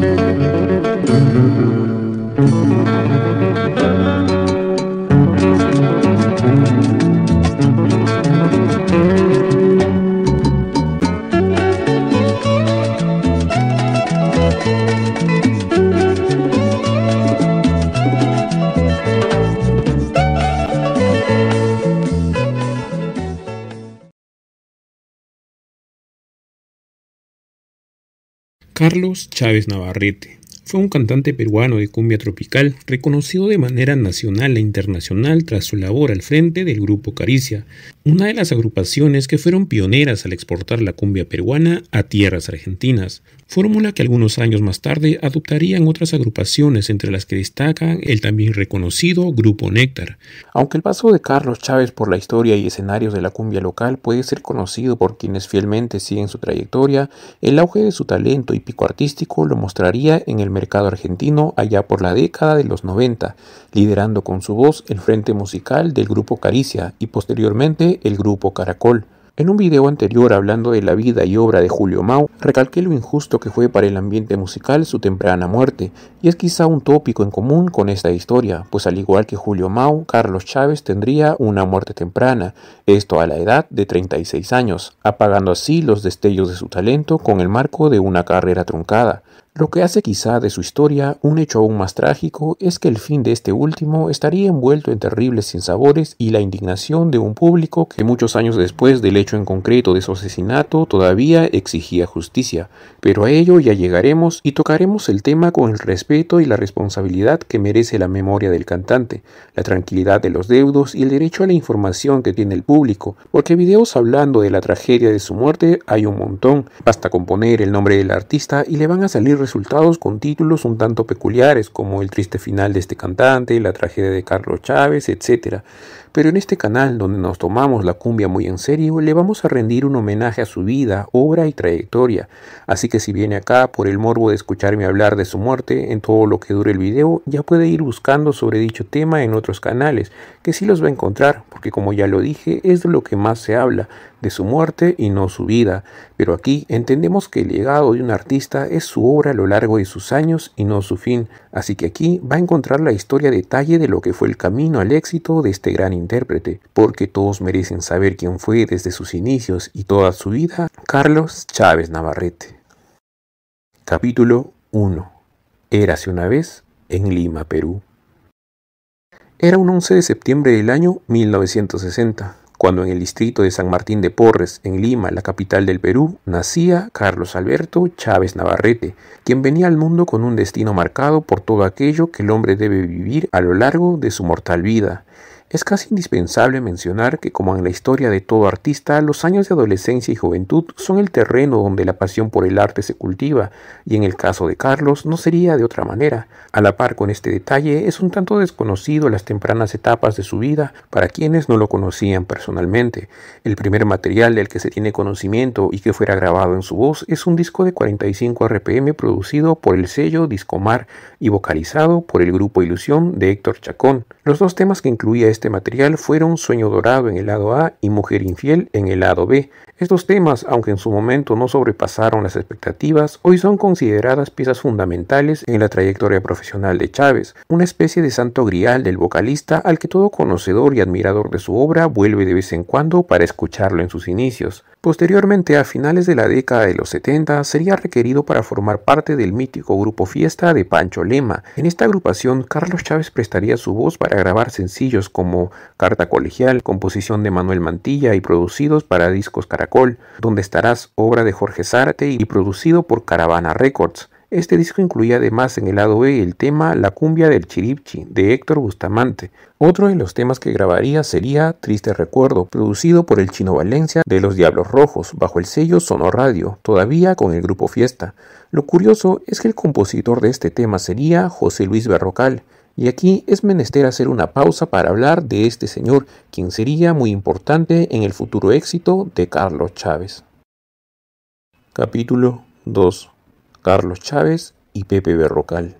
thank you Carlos Chávez Navarrete fue un cantante peruano de cumbia tropical reconocido de manera nacional e internacional tras su labor al frente del grupo Caricia, una de las agrupaciones que fueron pioneras al exportar la cumbia peruana a tierras argentinas fórmula que algunos años más tarde adoptarían otras agrupaciones entre las que destacan el también reconocido Grupo Néctar. Aunque el paso de Carlos Chávez por la historia y escenarios de la cumbia local puede ser conocido por quienes fielmente siguen su trayectoria, el auge de su talento y pico artístico lo mostraría en el mercado argentino allá por la década de los 90, liderando con su voz el frente musical del grupo Caricia y posteriormente el grupo Caracol. En un video anterior hablando de la vida y obra de Julio Mau, recalqué lo injusto que fue para el ambiente musical su temprana muerte, y es quizá un tópico en común con esta historia, pues al igual que Julio Mau, Carlos Chávez tendría una muerte temprana, esto a la edad de 36 años, apagando así los destellos de su talento con el marco de una carrera truncada. Lo que hace quizá de su historia un hecho aún más trágico es que el fin de este último estaría envuelto en terribles sinsabores y la indignación de un público que muchos años después del hecho en concreto de su asesinato todavía exigía justicia. Pero a ello ya llegaremos y tocaremos el tema con el respeto y la responsabilidad que merece la memoria del cantante, la tranquilidad de los deudos y el derecho a la información que tiene el público, porque videos hablando de la tragedia de su muerte hay un montón, basta con poner el nombre del artista y le van a salir resultados con títulos un tanto peculiares como el triste final de este cantante, la tragedia de Carlos Chávez, etc. Pero en este canal, donde nos tomamos la cumbia muy en serio, le vamos a rendir un homenaje a su vida, obra y trayectoria. Así que si viene acá por el morbo de escucharme hablar de su muerte en todo lo que dure el video, ya puede ir buscando sobre dicho tema en otros canales, que sí los va a encontrar, porque como ya lo dije, es de lo que más se habla, de su muerte y no su vida, pero aquí entendemos que el legado de un artista es su obra a lo largo de sus años y no su fin, así que aquí va a encontrar la historia detalle de lo que fue el camino al éxito de este gran intérprete, porque todos merecen saber quién fue desde sus inicios y toda su vida Carlos Chávez Navarrete. Capítulo 1. Érase una vez en Lima, Perú. Era un 11 de septiembre del año 1960 cuando en el distrito de San Martín de Porres, en Lima, la capital del Perú, nacía Carlos Alberto Chávez Navarrete, quien venía al mundo con un destino marcado por todo aquello que el hombre debe vivir a lo largo de su mortal vida. Es casi indispensable mencionar que como en la historia de todo artista, los años de adolescencia y juventud son el terreno donde la pasión por el arte se cultiva, y en el caso de Carlos no sería de otra manera. A la par con este detalle, es un tanto desconocido las tempranas etapas de su vida para quienes no lo conocían personalmente. El primer material del que se tiene conocimiento y que fuera grabado en su voz es un disco de 45 RPM producido por el sello Discomar y vocalizado por el grupo Ilusión de Héctor Chacón. Los dos temas que incluía este material fueron Sueño Dorado en el lado A y Mujer Infiel en el lado B, estos temas, aunque en su momento no sobrepasaron las expectativas, hoy son consideradas piezas fundamentales en la trayectoria profesional de Chávez, una especie de santo grial del vocalista al que todo conocedor y admirador de su obra vuelve de vez en cuando para escucharlo en sus inicios. Posteriormente, a finales de la década de los 70, sería requerido para formar parte del mítico grupo Fiesta de Pancho Lema. En esta agrupación, Carlos Chávez prestaría su voz para grabar sencillos como Carta Colegial, composición de Manuel Mantilla y producidos para discos característicos donde estarás obra de Jorge Zárate y producido por Caravana Records. Este disco incluía además en el lado B e el tema La cumbia del Chiripchi de Héctor Bustamante. Otro de los temas que grabaría sería Triste Recuerdo, producido por el Chino Valencia de Los Diablos Rojos bajo el sello radio todavía con el grupo Fiesta. Lo curioso es que el compositor de este tema sería José Luis Berrocal, y aquí es menester hacer una pausa para hablar de este señor, quien sería muy importante en el futuro éxito de Carlos Chávez. Capítulo 2. Carlos Chávez y Pepe Berrocal.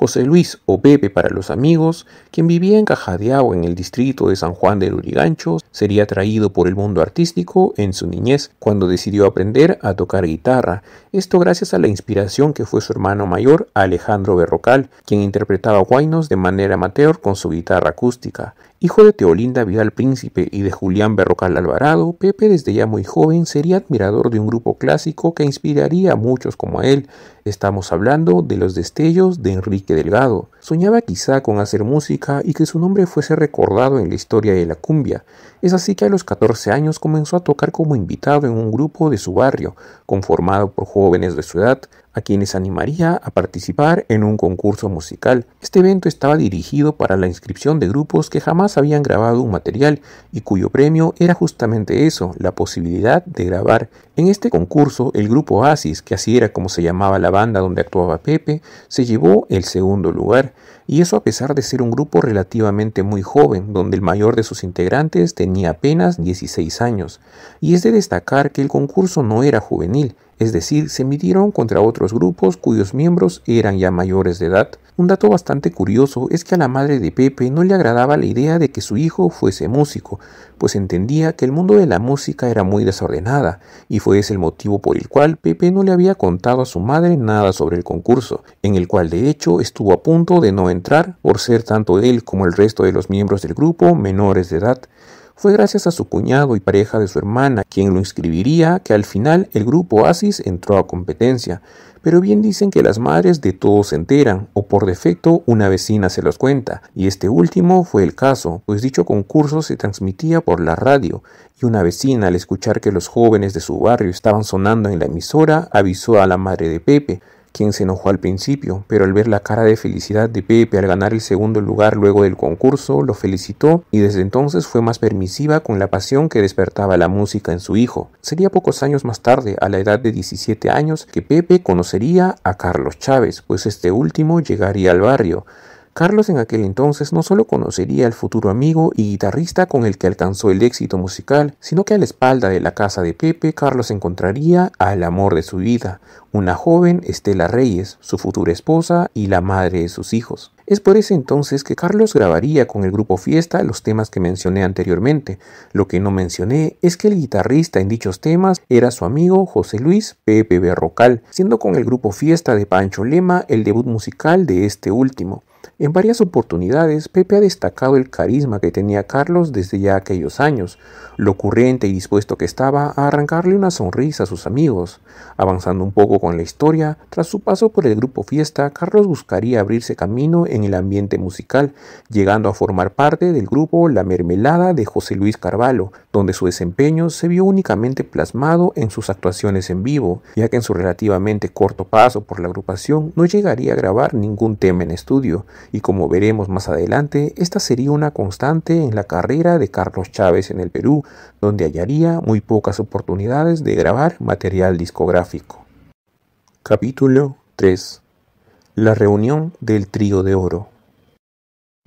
José Luis o Pepe para los amigos, quien vivía en Cajadeao en el distrito de San Juan de Uriganchos, sería atraído por el mundo artístico en su niñez cuando decidió aprender a tocar guitarra, esto gracias a la inspiración que fue su hermano mayor Alejandro Berrocal, quien interpretaba guainos de manera amateur con su guitarra acústica. Hijo de Teolinda Vidal Príncipe y de Julián Berrocal Alvarado, Pepe desde ya muy joven sería admirador de un grupo clásico que inspiraría a muchos como a él, Estamos hablando de los destellos de Enrique Delgado. Soñaba quizá con hacer música y que su nombre fuese recordado en la historia de la cumbia. Es así que a los 14 años comenzó a tocar como invitado en un grupo de su barrio, conformado por jóvenes de su edad, a quienes animaría a participar en un concurso musical. Este evento estaba dirigido para la inscripción de grupos que jamás habían grabado un material y cuyo premio era justamente eso, la posibilidad de grabar. En este concurso, el grupo Asis, que así era como se llamaba la donde actuaba Pepe, se llevó el segundo lugar, y eso a pesar de ser un grupo relativamente muy joven, donde el mayor de sus integrantes tenía apenas 16 años, y es de destacar que el concurso no era juvenil, es decir, se midieron contra otros grupos cuyos miembros eran ya mayores de edad. Un dato bastante curioso es que a la madre de Pepe no le agradaba la idea de que su hijo fuese músico, pues entendía que el mundo de la música era muy desordenada, y fue ese el motivo por el cual Pepe no le había contado a su madre nada sobre el concurso, en el cual de hecho estuvo a punto de no entrar por ser tanto él como el resto de los miembros del grupo menores de edad. Fue gracias a su cuñado y pareja de su hermana, quien lo inscribiría, que al final el grupo Asis entró a competencia. Pero bien dicen que las madres de todos se enteran, o por defecto una vecina se los cuenta, y este último fue el caso, pues dicho concurso se transmitía por la radio, y una vecina al escuchar que los jóvenes de su barrio estaban sonando en la emisora avisó a la madre de Pepe, quien se enojó al principio, pero al ver la cara de felicidad de Pepe al ganar el segundo lugar luego del concurso, lo felicitó y desde entonces fue más permisiva con la pasión que despertaba la música en su hijo. Sería pocos años más tarde, a la edad de 17 años, que Pepe conocería a Carlos Chávez, pues este último llegaría al barrio, Carlos en aquel entonces no solo conocería al futuro amigo y guitarrista con el que alcanzó el éxito musical, sino que a la espalda de la casa de Pepe, Carlos encontraría al amor de su vida, una joven Estela Reyes, su futura esposa y la madre de sus hijos. Es por ese entonces que Carlos grabaría con el grupo Fiesta los temas que mencioné anteriormente. Lo que no mencioné es que el guitarrista en dichos temas era su amigo José Luis Pepe Berrocal, siendo con el grupo Fiesta de Pancho Lema el debut musical de este último. En varias oportunidades, Pepe ha destacado el carisma que tenía Carlos desde ya aquellos años, lo ocurrente y dispuesto que estaba a arrancarle una sonrisa a sus amigos. Avanzando un poco con la historia, tras su paso por el grupo Fiesta, Carlos buscaría abrirse camino en el ambiente musical, llegando a formar parte del grupo La Mermelada de José Luis Carvalho, donde su desempeño se vio únicamente plasmado en sus actuaciones en vivo, ya que en su relativamente corto paso por la agrupación no llegaría a grabar ningún tema en estudio y como veremos más adelante, esta sería una constante en la carrera de Carlos Chávez en el Perú, donde hallaría muy pocas oportunidades de grabar material discográfico. Capítulo 3. La reunión del trío de oro.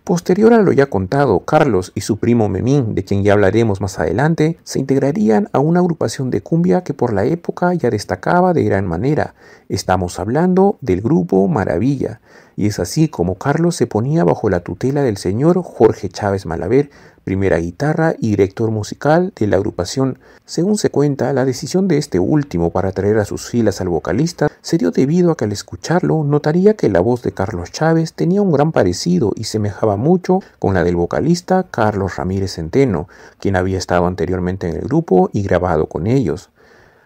Posterior a lo ya contado, Carlos y su primo Memín, de quien ya hablaremos más adelante, se integrarían a una agrupación de cumbia que por la época ya destacaba de gran manera. Estamos hablando del grupo Maravilla, y es así como Carlos se ponía bajo la tutela del señor Jorge Chávez Malaver, primera guitarra y director musical de la agrupación. Según se cuenta, la decisión de este último para traer a sus filas al vocalista se dio debido a que al escucharlo notaría que la voz de Carlos Chávez tenía un gran parecido y semejaba mucho con la del vocalista Carlos Ramírez Centeno, quien había estado anteriormente en el grupo y grabado con ellos.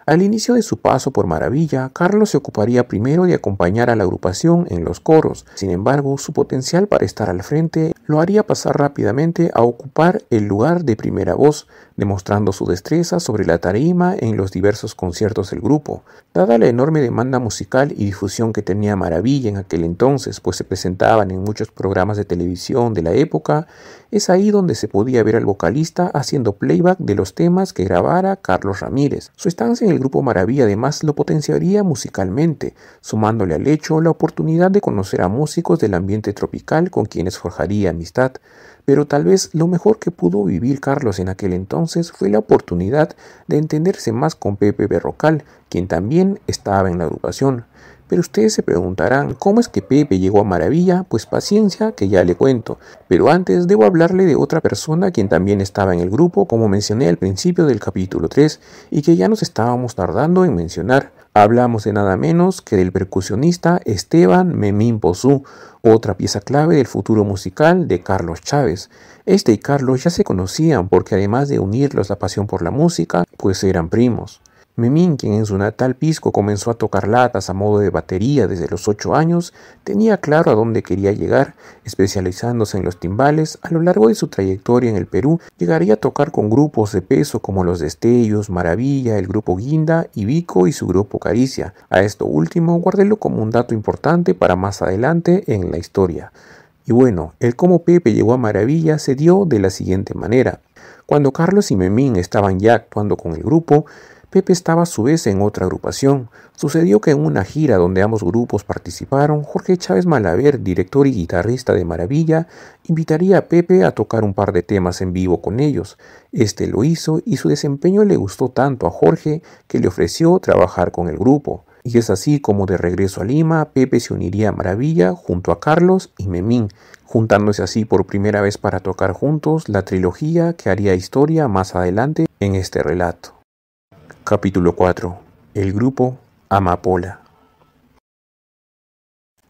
Al inicio de su paso por Maravilla, Carlos se ocuparía primero de acompañar a la agrupación en los coros, sin embargo su potencial para estar al frente lo haría pasar rápidamente a ocupar el lugar de primera voz, demostrando su destreza sobre la tarima en los diversos conciertos del grupo, dada la enorme demanda musical y difusión que tenía Maravilla en aquel entonces, pues se presentaban en muchos programas de televisión de la época, es ahí donde se podía ver al vocalista haciendo playback de los temas que grabara Carlos Ramírez. Su estancia en el grupo Maravilla además lo potenciaría musicalmente, sumándole al hecho la oportunidad de conocer a músicos del ambiente tropical con quienes forjaría amistad, pero tal vez lo mejor que pudo vivir Carlos en aquel entonces fue la oportunidad de entenderse más con Pepe Berrocal, quien también estaba en la agrupación. Pero ustedes se preguntarán, ¿cómo es que Pepe llegó a Maravilla? Pues paciencia, que ya le cuento. Pero antes debo hablarle de otra persona quien también estaba en el grupo, como mencioné al principio del capítulo 3, y que ya nos estábamos tardando en mencionar. Hablamos de nada menos que del percusionista Esteban Memín Pozú, otra pieza clave del futuro musical de Carlos Chávez. Este y Carlos ya se conocían porque además de unirlos la pasión por la música, pues eran primos. Memín, quien en su natal Pisco comenzó a tocar latas a modo de batería desde los ocho años, tenía claro a dónde quería llegar, especializándose en los timbales, a lo largo de su trayectoria en el Perú llegaría a tocar con grupos de peso como los Destellos, Maravilla, el grupo Guinda, Ibico y su grupo Caricia. A esto último guardélo como un dato importante para más adelante en la historia. Y bueno, el cómo Pepe llegó a Maravilla se dio de la siguiente manera. Cuando Carlos y Memín estaban ya actuando con el grupo, Pepe estaba a su vez en otra agrupación. Sucedió que en una gira donde ambos grupos participaron, Jorge Chávez Malaver, director y guitarrista de Maravilla, invitaría a Pepe a tocar un par de temas en vivo con ellos. Este lo hizo y su desempeño le gustó tanto a Jorge que le ofreció trabajar con el grupo. Y es así como de regreso a Lima, Pepe se uniría a Maravilla junto a Carlos y Memín, juntándose así por primera vez para tocar juntos la trilogía que haría historia más adelante en este relato. Capítulo 4. El grupo Amapola.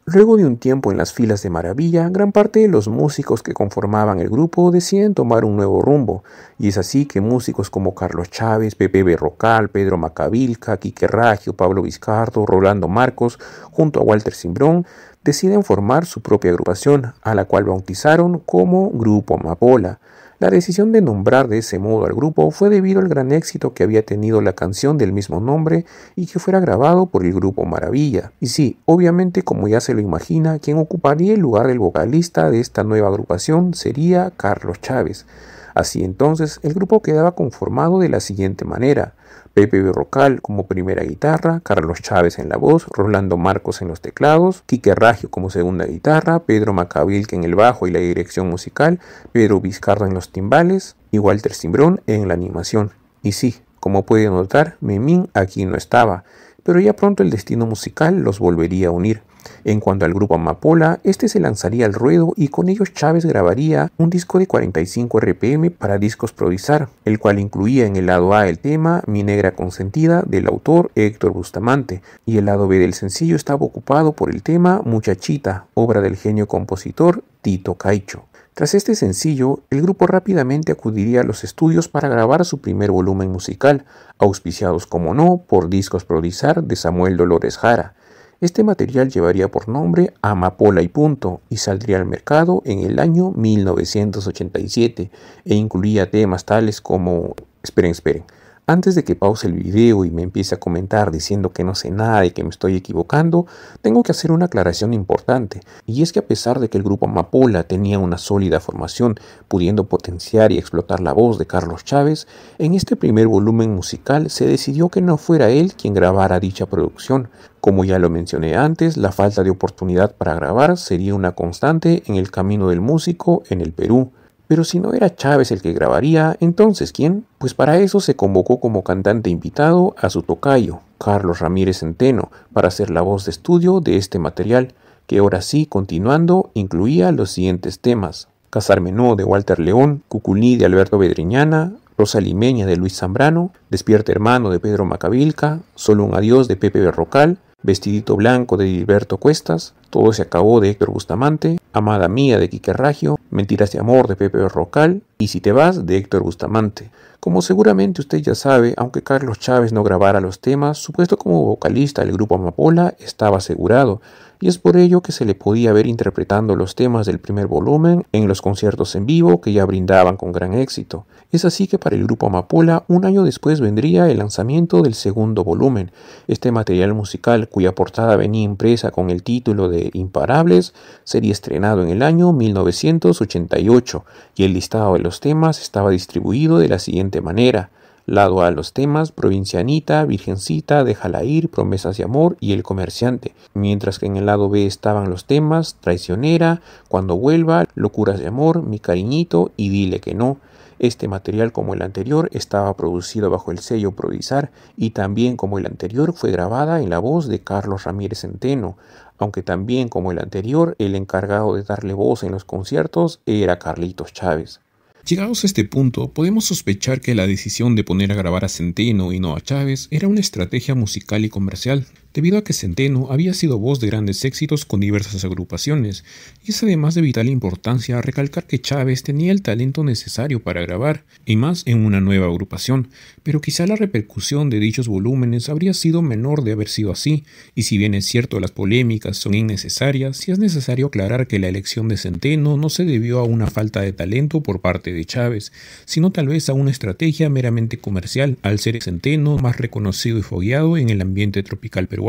Luego de un tiempo en las filas de Maravilla, gran parte de los músicos que conformaban el grupo deciden tomar un nuevo rumbo, y es así que músicos como Carlos Chávez, Pepe Berrocal, Pedro Macavilca, Quique Raggio, Pablo Vizcardo, Rolando Marcos, junto a Walter Simbrón, deciden formar su propia agrupación, a la cual bautizaron como Grupo Amapola. La decisión de nombrar de ese modo al grupo fue debido al gran éxito que había tenido la canción del mismo nombre y que fuera grabado por el grupo Maravilla. Y sí, obviamente como ya se lo imagina, quien ocuparía el lugar del vocalista de esta nueva agrupación sería Carlos Chávez. Así entonces, el grupo quedaba conformado de la siguiente manera. Pepe Berrocal como primera guitarra, Carlos Chávez en la voz, Rolando Marcos en los teclados, Quique Raggio como segunda guitarra, Pedro que en el bajo y la dirección musical, Pedro Vizcarra en los timbales y Walter Simbrón en la animación. Y sí, como puede notar, Memín aquí no estaba, pero ya pronto el destino musical los volvería a unir. En cuanto al grupo Amapola, este se lanzaría al ruedo y con ellos Chávez grabaría un disco de 45 RPM para discos Provisar, el cual incluía en el lado A el tema Mi Negra Consentida del autor Héctor Bustamante y el lado B del sencillo estaba ocupado por el tema Muchachita, obra del genio compositor Tito Caicho. Tras este sencillo, el grupo rápidamente acudiría a los estudios para grabar su primer volumen musical, auspiciados como no por Discos Provisar de Samuel Dolores Jara, este material llevaría por nombre Amapola y Punto y saldría al mercado en el año 1987 e incluía temas tales como Esperen, esperen, antes de que pause el video y me empiece a comentar diciendo que no sé nada y que me estoy equivocando, tengo que hacer una aclaración importante, y es que a pesar de que el grupo Amapola tenía una sólida formación, pudiendo potenciar y explotar la voz de Carlos Chávez, en este primer volumen musical se decidió que no fuera él quien grabara dicha producción. Como ya lo mencioné antes, la falta de oportunidad para grabar sería una constante en el camino del músico en el Perú. Pero si no era Chávez el que grabaría, entonces ¿quién? Pues para eso se convocó como cantante invitado a su tocayo, Carlos Ramírez Centeno, para ser la voz de estudio de este material, que ahora sí, continuando, incluía los siguientes temas. Casar Menú de Walter León, Cuculí de Alberto Bedriñana, Rosa Limeña de Luis Zambrano, Despierta Hermano de Pedro Macavilca, Solo un Adiós de Pepe Berrocal, Vestidito Blanco de Gilberto Cuestas, Todo se acabó de Héctor Bustamante, Amada Mía de Quique Raggio, Mentiras de Amor de Pepe Rocal y Si te vas de Héctor Bustamante. Como seguramente usted ya sabe, aunque Carlos Chávez no grabara los temas, su puesto como vocalista del grupo Amapola estaba asegurado, y es por ello que se le podía ver interpretando los temas del primer volumen en los conciertos en vivo que ya brindaban con gran éxito. Es así que para el grupo Amapola, un año después vendría el lanzamiento del segundo volumen. Este material musical, cuya portada venía impresa con el título de Imparables, sería estrenado en el año 1988 y el listado de los temas estaba distribuido de la siguiente manera lado a los temas Provincianita, Virgencita, Déjala ir, Promesas de amor y El comerciante, mientras que en el lado B estaban los temas Traicionera, Cuando vuelva, Locuras de amor, Mi cariñito y Dile que no. Este material, como el anterior, estaba producido bajo el sello Provisar y también, como el anterior, fue grabada en la voz de Carlos Ramírez Centeno, aunque también, como el anterior, el encargado de darle voz en los conciertos era Carlitos Chávez. Llegados a este punto, podemos sospechar que la decisión de poner a grabar a Centeno y no a Chávez era una estrategia musical y comercial, debido a que Centeno había sido voz de grandes éxitos con diversas agrupaciones, y es además de vital importancia recalcar que Chávez tenía el talento necesario para grabar, y más en una nueva agrupación, pero quizá la repercusión de dichos volúmenes habría sido menor de haber sido así, y si bien es cierto las polémicas son innecesarias, sí es necesario aclarar que la elección de Centeno no se debió a una falta de talento por parte de Chávez, sino tal vez a una estrategia meramente comercial, al ser Centeno más reconocido y fogueado en el ambiente tropical peruano.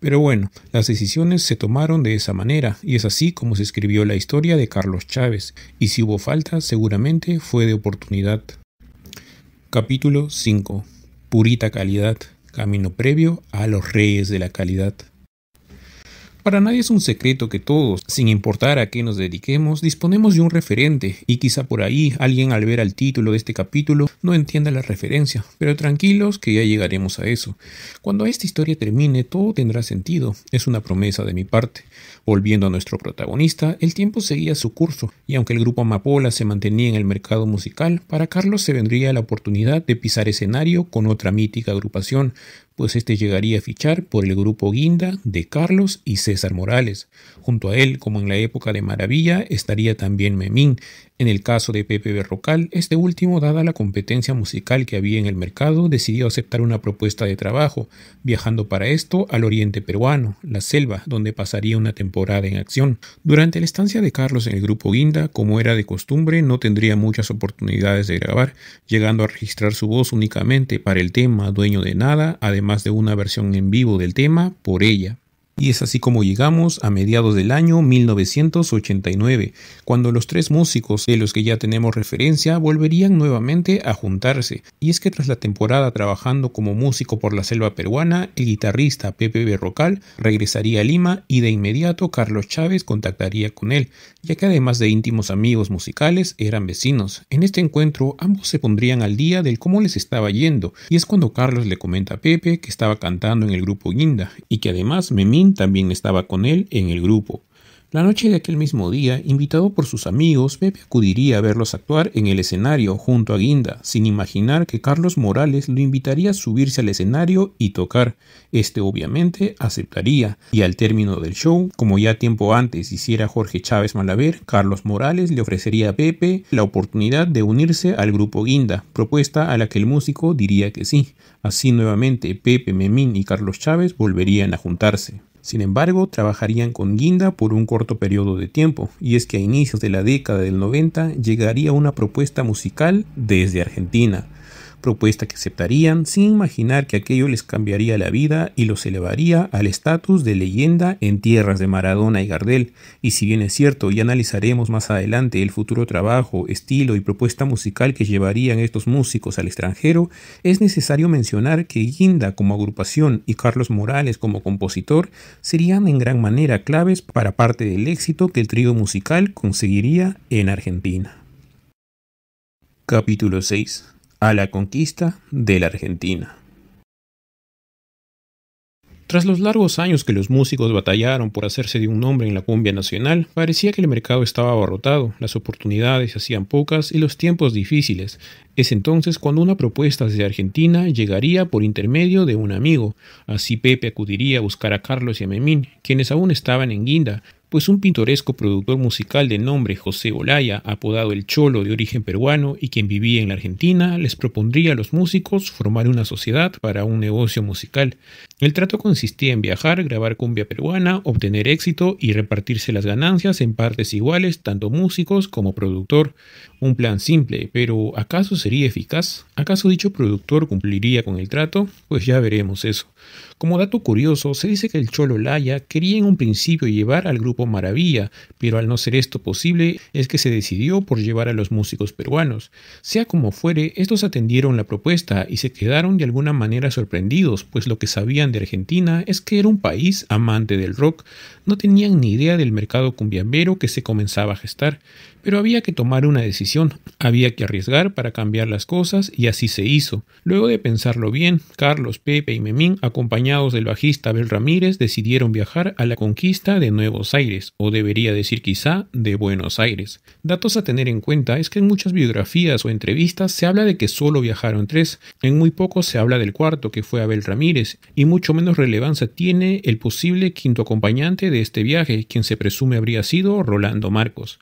Pero bueno, las decisiones se tomaron de esa manera, y es así como se escribió la historia de Carlos Chávez, y si hubo falta, seguramente fue de oportunidad. Capítulo 5. Purita calidad, camino previo a los reyes de la calidad. Para nadie es un secreto que todos, sin importar a qué nos dediquemos, disponemos de un referente, y quizá por ahí alguien al ver el título de este capítulo no entienda la referencia, pero tranquilos que ya llegaremos a eso. Cuando esta historia termine, todo tendrá sentido, es una promesa de mi parte. Volviendo a nuestro protagonista, el tiempo seguía su curso, y aunque el grupo Amapola se mantenía en el mercado musical, para Carlos se vendría la oportunidad de pisar escenario con otra mítica agrupación, pues este llegaría a fichar por el grupo Guinda de Carlos y César Morales. Junto a él, como en la época de Maravilla, estaría también Memín, en el caso de Pepe Berrocal, este último, dada la competencia musical que había en el mercado, decidió aceptar una propuesta de trabajo, viajando para esto al oriente peruano, la selva, donde pasaría una temporada en acción. Durante la estancia de Carlos en el grupo Guinda, como era de costumbre, no tendría muchas oportunidades de grabar, llegando a registrar su voz únicamente para el tema Dueño de Nada, además de una versión en vivo del tema por ella. Y es así como llegamos a mediados del año 1989, cuando los tres músicos de los que ya tenemos referencia volverían nuevamente a juntarse. Y es que tras la temporada trabajando como músico por la selva peruana, el guitarrista Pepe Berrocal regresaría a Lima y de inmediato Carlos Chávez contactaría con él, ya que además de íntimos amigos musicales eran vecinos. En este encuentro ambos se pondrían al día del cómo les estaba yendo y es cuando Carlos le comenta a Pepe que estaba cantando en el grupo Guinda y que además Memín también estaba con él en el grupo. La noche de aquel mismo día, invitado por sus amigos, Pepe acudiría a verlos actuar en el escenario junto a Guinda, sin imaginar que Carlos Morales lo invitaría a subirse al escenario y tocar. Este obviamente aceptaría, y al término del show, como ya tiempo antes hiciera Jorge Chávez Malaver, Carlos Morales le ofrecería a Pepe la oportunidad de unirse al grupo Guinda, propuesta a la que el músico diría que sí. Así nuevamente Pepe Memín y Carlos Chávez volverían a juntarse. Sin embargo, trabajarían con Guinda por un corto periodo de tiempo, y es que a inicios de la década del 90 llegaría una propuesta musical desde Argentina, propuesta que aceptarían sin imaginar que aquello les cambiaría la vida y los elevaría al estatus de leyenda en tierras de Maradona y Gardel, y si bien es cierto y analizaremos más adelante el futuro trabajo, estilo y propuesta musical que llevarían estos músicos al extranjero, es necesario mencionar que Guinda como agrupación y Carlos Morales como compositor serían en gran manera claves para parte del éxito que el trío musical conseguiría en Argentina. Capítulo 6 a la conquista de la Argentina. Tras los largos años que los músicos batallaron por hacerse de un nombre en la cumbia nacional, parecía que el mercado estaba abarrotado, las oportunidades se hacían pocas y los tiempos difíciles. Es entonces cuando una propuesta desde Argentina llegaría por intermedio de un amigo. Así Pepe acudiría a buscar a Carlos y a Memín, quienes aún estaban en Guinda, pues un pintoresco productor musical de nombre José Olaya, apodado El Cholo de origen peruano y quien vivía en la Argentina, les propondría a los músicos formar una sociedad para un negocio musical. El trato consistía en viajar, grabar cumbia peruana, obtener éxito y repartirse las ganancias en partes iguales, tanto músicos como productor. Un plan simple, pero ¿acaso sería eficaz? ¿Acaso dicho productor cumpliría con el trato? Pues ya veremos eso. Como dato curioso, se dice que el Cholo Laya quería en un principio llevar al grupo Maravilla, pero al no ser esto posible es que se decidió por llevar a los músicos peruanos. Sea como fuere, estos atendieron la propuesta y se quedaron de alguna manera sorprendidos, pues lo que sabían de Argentina es que era un país amante del rock, no tenían ni idea del mercado cumbiambero que se comenzaba a gestar, pero había que tomar una decisión, había que arriesgar para cambiar las cosas y así se hizo. Luego de pensarlo bien, Carlos, Pepe y Memín, acompañados del bajista Abel Ramírez, decidieron viajar a la conquista de Nuevos Aires, o debería decir quizá de Buenos Aires. Datos a tener en cuenta es que en muchas biografías o entrevistas se habla de que solo viajaron tres, en muy poco se habla del cuarto que fue Abel Ramírez, y mucho menos relevancia tiene el posible quinto acompañante de este viaje, quien se presume habría sido Rolando Marcos.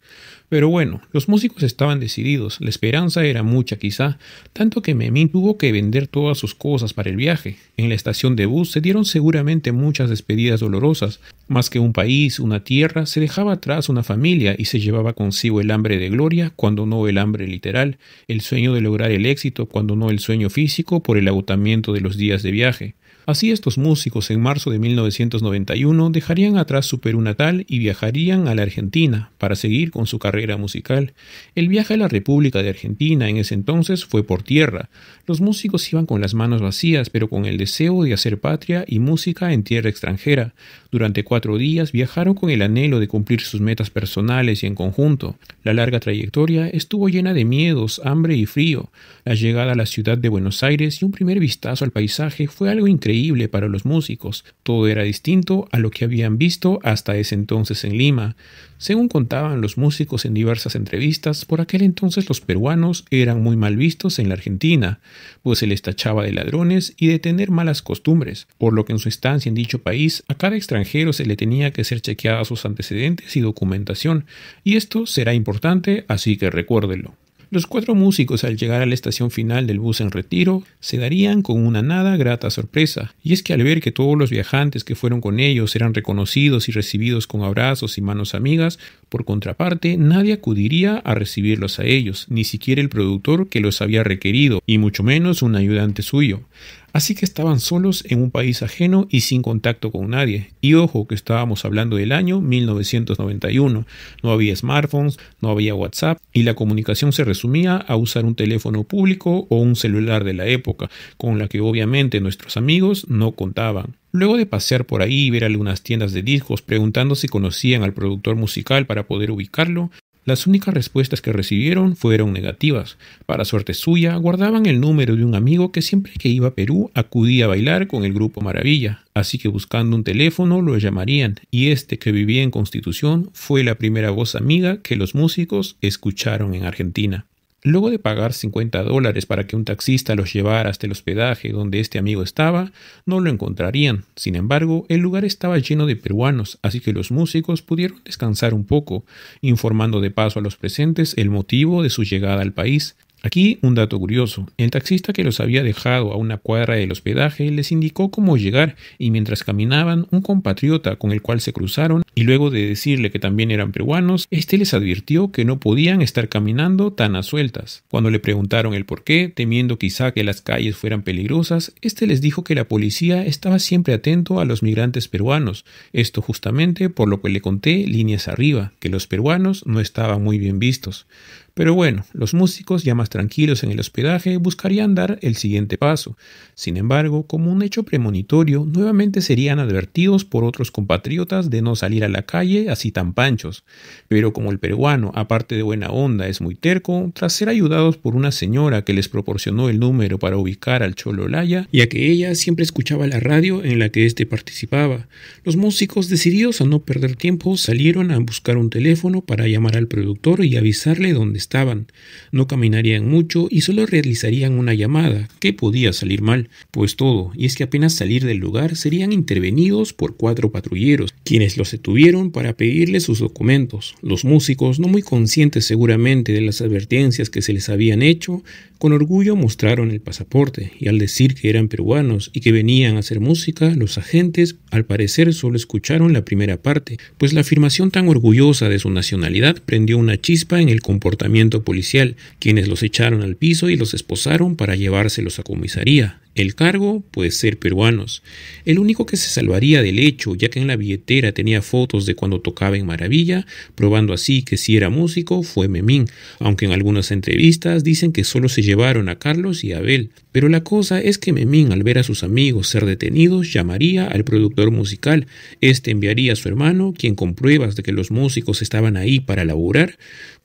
Pero bueno, los músicos estaban decididos, la esperanza era mucha quizá, tanto que Memín tuvo que vender todas sus cosas para el viaje. En la estación de bus se dieron seguramente muchas despedidas dolorosas, más que un país, una tierra, se dejaba atrás una familia y se llevaba consigo el hambre de gloria, cuando no el hambre literal, el sueño de lograr el éxito, cuando no el sueño físico por el agotamiento de los días de viaje. Así estos músicos en marzo de 1991 dejarían atrás su Perú natal y viajarían a la Argentina para seguir con su carrera musical. El viaje a la República de Argentina en ese entonces fue por tierra. Los músicos iban con las manos vacías pero con el deseo de hacer patria y música en tierra extranjera. Durante cuatro días viajaron con el anhelo de cumplir sus metas personales y en conjunto. La larga trayectoria estuvo llena de miedos, hambre y frío. La llegada a la ciudad de Buenos Aires y un primer vistazo al paisaje fue algo increíble increíble para los músicos. Todo era distinto a lo que habían visto hasta ese entonces en Lima. Según contaban los músicos en diversas entrevistas, por aquel entonces los peruanos eran muy mal vistos en la Argentina, pues se les tachaba de ladrones y de tener malas costumbres, por lo que en su estancia en dicho país a cada extranjero se le tenía que ser chequeada sus antecedentes y documentación, y esto será importante, así que recuérdenlo. Los cuatro músicos al llegar a la estación final del bus en retiro se darían con una nada grata sorpresa, y es que al ver que todos los viajantes que fueron con ellos eran reconocidos y recibidos con abrazos y manos amigas, por contraparte nadie acudiría a recibirlos a ellos, ni siquiera el productor que los había requerido, y mucho menos un ayudante suyo. Así que estaban solos en un país ajeno y sin contacto con nadie. Y ojo que estábamos hablando del año 1991. No había smartphones, no había WhatsApp y la comunicación se resumía a usar un teléfono público o un celular de la época, con la que obviamente nuestros amigos no contaban. Luego de pasear por ahí y ver algunas tiendas de discos preguntando si conocían al productor musical para poder ubicarlo, las únicas respuestas que recibieron fueron negativas. Para suerte suya, guardaban el número de un amigo que siempre que iba a Perú acudía a bailar con el grupo Maravilla, así que buscando un teléfono lo llamarían, y este que vivía en Constitución fue la primera voz amiga que los músicos escucharon en Argentina. Luego de pagar 50 dólares para que un taxista los llevara hasta el hospedaje donde este amigo estaba, no lo encontrarían. Sin embargo, el lugar estaba lleno de peruanos, así que los músicos pudieron descansar un poco, informando de paso a los presentes el motivo de su llegada al país. Aquí un dato curioso. El taxista que los había dejado a una cuadra del hospedaje les indicó cómo llegar y mientras caminaban un compatriota con el cual se cruzaron y luego de decirle que también eran peruanos, este les advirtió que no podían estar caminando tan a sueltas. Cuando le preguntaron el por qué, temiendo quizá que las calles fueran peligrosas, este les dijo que la policía estaba siempre atento a los migrantes peruanos, esto justamente por lo que le conté líneas arriba, que los peruanos no estaban muy bien vistos. Pero bueno, los músicos, ya más tranquilos en el hospedaje, buscarían dar el siguiente paso. Sin embargo, como un hecho premonitorio, nuevamente serían advertidos por otros compatriotas de no salir a la calle así tan panchos. Pero como el peruano, aparte de buena onda, es muy terco, tras ser ayudados por una señora que les proporcionó el número para ubicar al Cholo Laya, ya que ella siempre escuchaba la radio en la que éste participaba, los músicos, decididos a no perder tiempo, salieron a buscar un teléfono para llamar al productor y avisarle dónde estaban. No caminarían mucho y solo realizarían una llamada. que podía salir mal? Pues todo, y es que apenas salir del lugar serían intervenidos por cuatro patrulleros, quienes los detuvieron para pedirle sus documentos. Los músicos, no muy conscientes seguramente de las advertencias que se les habían hecho, con orgullo mostraron el pasaporte y al decir que eran peruanos y que venían a hacer música, los agentes al parecer solo escucharon la primera parte, pues la afirmación tan orgullosa de su nacionalidad prendió una chispa en el comportamiento policial, quienes los echaron al piso y los esposaron para llevárselos a comisaría. El cargo puede ser peruanos. El único que se salvaría del hecho, ya que en la billetera tenía fotos de cuando tocaba en Maravilla, probando así que si era músico, fue Memín, aunque en algunas entrevistas dicen que solo se llevaron a Carlos y a Abel. Pero la cosa es que Memín, al ver a sus amigos ser detenidos, llamaría al productor musical. Este enviaría a su hermano, quien con pruebas de que los músicos estaban ahí para laburar,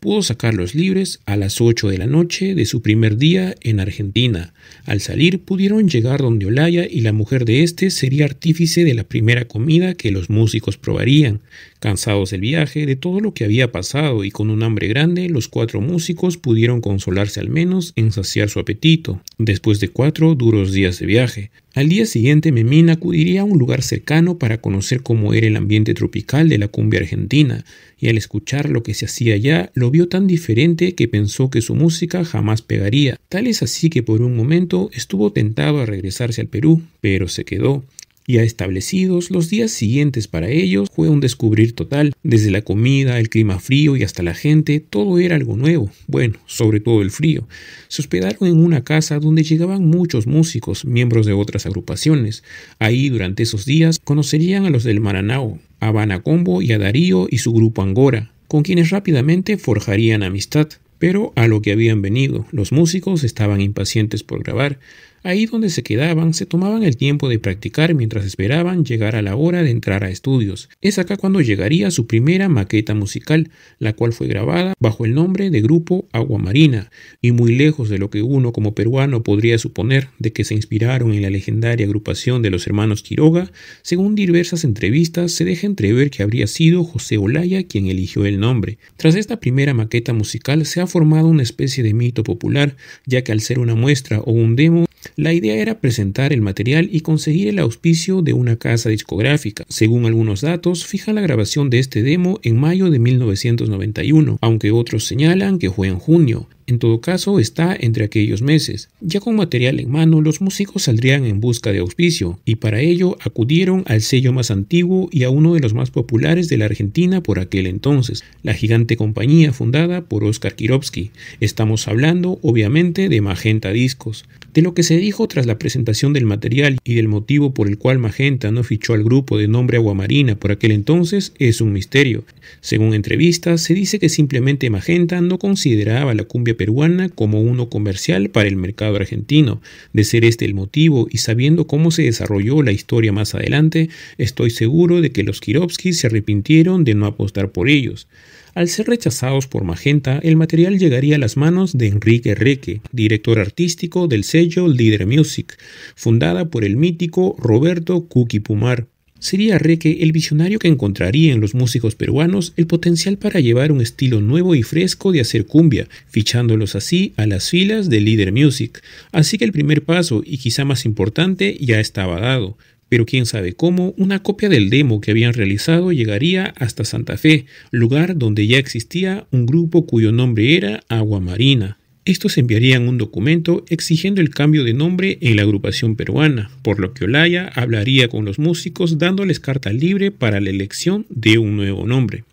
pudo sacarlos libres a las 8 de la noche de su primer día en Argentina. Al salir pudieron llegar donde Olaya y la mujer de este sería artífice de la primera comida que los músicos probarían, Cansados del viaje, de todo lo que había pasado y con un hambre grande, los cuatro músicos pudieron consolarse al menos en saciar su apetito, después de cuatro duros días de viaje. Al día siguiente, Memín acudiría a un lugar cercano para conocer cómo era el ambiente tropical de la cumbia argentina, y al escuchar lo que se hacía allá, lo vio tan diferente que pensó que su música jamás pegaría. Tal es así que por un momento estuvo tentado a regresarse al Perú, pero se quedó ya establecidos, los días siguientes para ellos fue un descubrir total, desde la comida, el clima frío y hasta la gente, todo era algo nuevo, bueno, sobre todo el frío. Se hospedaron en una casa donde llegaban muchos músicos, miembros de otras agrupaciones. Ahí durante esos días conocerían a los del Maranao, a Banacombo y a Darío y su grupo Angora, con quienes rápidamente forjarían amistad. Pero a lo que habían venido, los músicos estaban impacientes por grabar, Ahí donde se quedaban, se tomaban el tiempo de practicar mientras esperaban llegar a la hora de entrar a estudios. Es acá cuando llegaría su primera maqueta musical, la cual fue grabada bajo el nombre de Grupo Aguamarina, y muy lejos de lo que uno como peruano podría suponer de que se inspiraron en la legendaria agrupación de los hermanos Quiroga, según diversas entrevistas se deja entrever que habría sido José Olaya quien eligió el nombre. Tras esta primera maqueta musical se ha formado una especie de mito popular, ya que al ser una muestra o un demo la idea era presentar el material y conseguir el auspicio de una casa discográfica. Según algunos datos, fija la grabación de este demo en mayo de 1991, aunque otros señalan que fue en junio. En todo caso, está entre aquellos meses. Ya con material en mano, los músicos saldrían en busca de auspicio, y para ello acudieron al sello más antiguo y a uno de los más populares de la Argentina por aquel entonces, la gigante compañía fundada por Oscar Kirovsky. Estamos hablando, obviamente, de Magenta Discos. De lo que se dijo tras la presentación del material y del motivo por el cual Magenta no fichó al grupo de nombre Aguamarina por aquel entonces es un misterio. Según entrevistas, se dice que simplemente Magenta no consideraba la cumbia peruana como uno comercial para el mercado argentino. De ser este el motivo y sabiendo cómo se desarrolló la historia más adelante, estoy seguro de que los Kirovskis se arrepintieron de no apostar por ellos. Al ser rechazados por Magenta, el material llegaría a las manos de Enrique Reque, director artístico del sello Leader Music, fundada por el mítico Roberto Cookie Pumar sería Reque el visionario que encontraría en los músicos peruanos el potencial para llevar un estilo nuevo y fresco de hacer cumbia, fichándolos así a las filas de Leader Music. Así que el primer paso, y quizá más importante, ya estaba dado. Pero quién sabe cómo, una copia del demo que habían realizado llegaría hasta Santa Fe, lugar donde ya existía un grupo cuyo nombre era Agua Marina. Estos enviarían un documento exigiendo el cambio de nombre en la agrupación peruana, por lo que Olaya hablaría con los músicos dándoles carta libre para la elección de un nuevo nombre.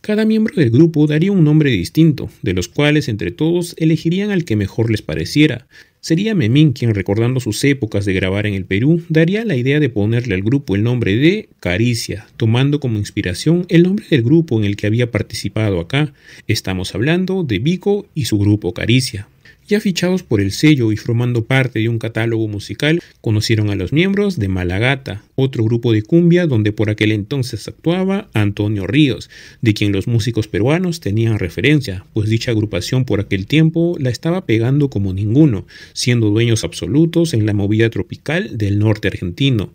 Cada miembro del grupo daría un nombre distinto, de los cuales entre todos elegirían al que mejor les pareciera. Sería Memín quien, recordando sus épocas de grabar en el Perú, daría la idea de ponerle al grupo el nombre de Caricia, tomando como inspiración el nombre del grupo en el que había participado acá. Estamos hablando de Vico y su grupo Caricia. Ya fichados por el sello y formando parte de un catálogo musical, conocieron a los miembros de Malagata, otro grupo de cumbia donde por aquel entonces actuaba Antonio Ríos, de quien los músicos peruanos tenían referencia, pues dicha agrupación por aquel tiempo la estaba pegando como ninguno, siendo dueños absolutos en la movida tropical del norte argentino.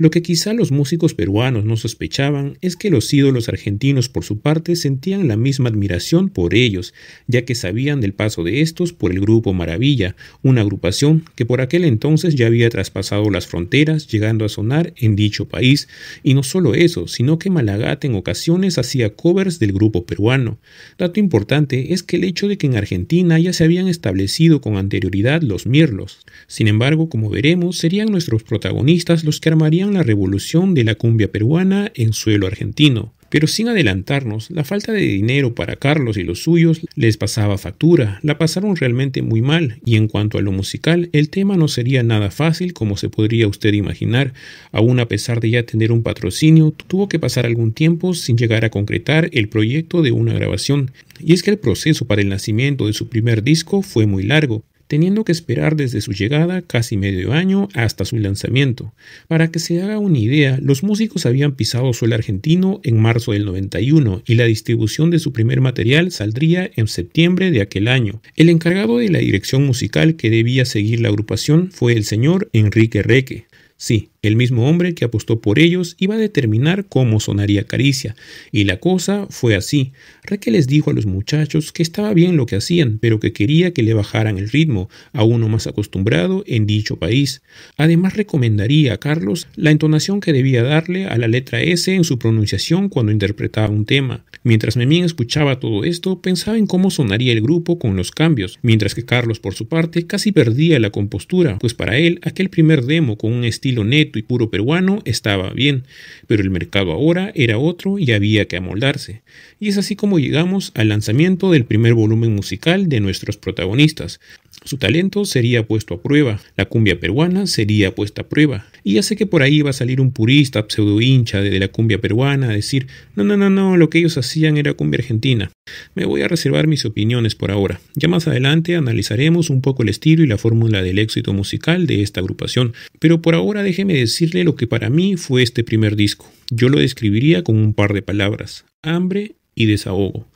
Lo que quizá los músicos peruanos no sospechaban es que los ídolos argentinos por su parte sentían la misma admiración por ellos, ya que sabían del paso de estos por el grupo Maravilla, una agrupación que por aquel entonces ya había traspasado las fronteras, llegando a sonar en dicho país, y no solo eso, sino que Malaga en ocasiones hacía covers del grupo peruano. Dato importante es que el hecho de que en Argentina ya se habían establecido con anterioridad los mirlos. Sin embargo, como veremos, serían nuestros protagonistas los que armarían la revolución de la cumbia peruana en suelo argentino. Pero sin adelantarnos, la falta de dinero para Carlos y los suyos les pasaba factura, la pasaron realmente muy mal, y en cuanto a lo musical, el tema no sería nada fácil como se podría usted imaginar, aún a pesar de ya tener un patrocinio, tuvo que pasar algún tiempo sin llegar a concretar el proyecto de una grabación, y es que el proceso para el nacimiento de su primer disco fue muy largo, teniendo que esperar desde su llegada casi medio año hasta su lanzamiento. Para que se haga una idea, los músicos habían pisado suelo argentino en marzo del 91 y la distribución de su primer material saldría en septiembre de aquel año. El encargado de la dirección musical que debía seguir la agrupación fue el señor Enrique Reque. Sí, el mismo hombre que apostó por ellos iba a determinar cómo sonaría Caricia, y la cosa fue así. Raquel les dijo a los muchachos que estaba bien lo que hacían, pero que quería que le bajaran el ritmo a uno más acostumbrado en dicho país. Además recomendaría a Carlos la entonación que debía darle a la letra S en su pronunciación cuando interpretaba un tema. Mientras Memín escuchaba todo esto, pensaba en cómo sonaría el grupo con los cambios, mientras que Carlos por su parte casi perdía la compostura, pues para él aquel primer demo con un estilo neto y puro peruano estaba bien, pero el mercado ahora era otro y había que amoldarse. Y es así como llegamos al lanzamiento del primer volumen musical de nuestros protagonistas, su talento sería puesto a prueba, la cumbia peruana sería puesta a prueba. Y ya sé que por ahí va a salir un purista pseudo hincha de la cumbia peruana a decir, no, no, no, no, lo que ellos hacían era cumbia argentina. Me voy a reservar mis opiniones por ahora. Ya más adelante analizaremos un poco el estilo y la fórmula del éxito musical de esta agrupación, pero por ahora déjeme decirle lo que para mí fue este primer disco. Yo lo describiría con un par de palabras, hambre y desahogo.